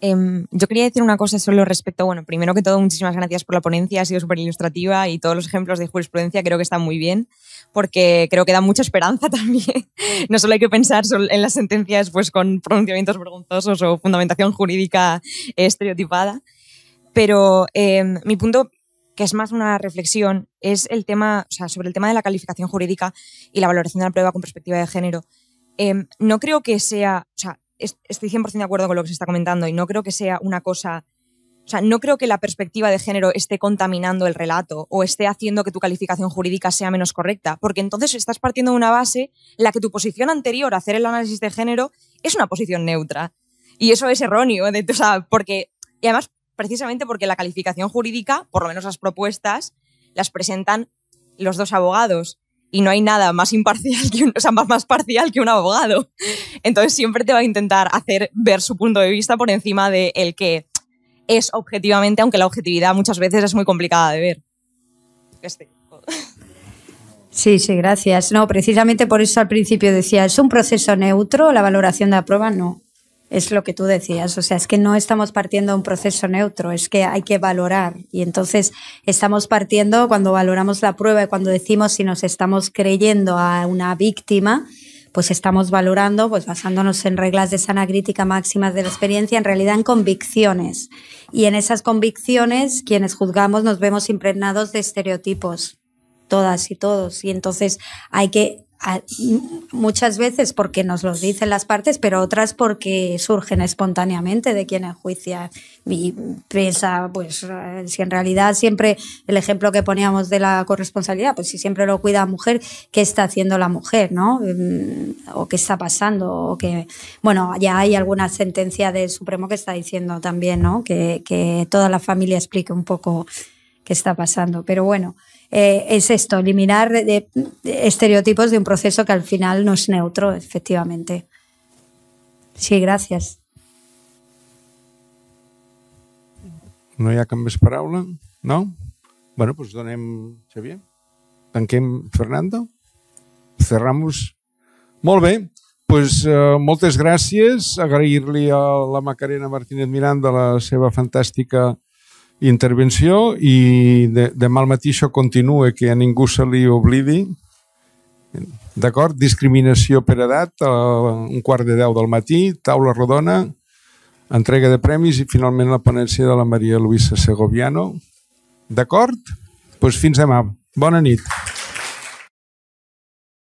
Em, yo quería decir una cosa solo respecto, bueno, primero que todo, muchísimas gracias por la ponencia, ha sido súper ilustrativa y todos los ejemplos de jurisprudencia creo que están muy bien, porque creo que da mucha esperanza también. No solo hay que pensar en las sentencias pues, con pronunciamientos vergonzosos o fundamentación jurídica estereotipada, pero em, mi punto que es más una reflexión, es el tema, sobre el tema de la calificación jurídica y la valoración de la prueba con perspectiva de género. Em, no creo que sea, o sea, estoy 100% de acuerdo con lo que se está comentando y no creo que sea una cosa, o sea, no creo que la perspectiva de género esté contaminando el relato o esté haciendo que tu calificación jurídica sea menos correcta, porque entonces estás partiendo de una base en la que tu posición anterior a hacer el análisis de género es una posición neutra. Y eso es erróneo, o sea, porque, y además precisamente porque la calificación jurídica, por lo menos las propuestas, las presentan los dos abogados y no hay nada más imparcial que un, o sea, más, parcial que un abogado. Entonces siempre te va a intentar hacer ver su punto de vista por encima de el que es objetivamente, aunque la objetividad muchas veces es muy complicada de ver. Este. Sí, sí, gracias. No, precisamente por eso al principio decía, es un proceso neutro, la valoración de la prueba no es lo que tú decías, o sea, es que no estamos partiendo de un proceso neutro, es que hay que valorar y entonces estamos partiendo cuando valoramos la prueba y cuando decimos si nos estamos creyendo a una víctima, pues estamos valorando, pues basándonos en reglas de sana crítica máximas de la experiencia, en realidad en convicciones. Y en esas convicciones, quienes juzgamos nos vemos impregnados de estereotipos, todas y todos. Y entonces hay que muchas veces porque nos los dicen las partes, pero otras porque surgen espontáneamente de quien enjuicia y piensa, pues eh, si en realidad siempre el ejemplo que poníamos de la corresponsabilidad, pues si siempre lo cuida la mujer, ¿qué está haciendo la mujer, no? Mm, o qué está pasando, o que, bueno, ya hay alguna sentencia del Supremo que está diciendo también, ¿no? Que, que toda la familia explique un poco qué está pasando, pero bueno. eh, es esto, eliminar de, de estereotipos de un proceso que al final no es neutro, efectivamente. Sí, gràcies. No hi ha cap més paraula? No? bueno, doncs donem... Xavier? Tanquem Fernando? Cerramos? Molt bé. Pues, doncs, eh, moltes gràcies. Agrair-li a la Macarena Martínez Miranda la seva fantàstica intervenció i de, demà al matí això continua, que a ningú se li oblidi. D'acord? Discriminació per edat, a un quart de deu del matí, taula rodona, entrega de premis i finalment la ponència de la Maria Luisa Segoviano. D'acord? Doncs pues fins demà. Bona nit.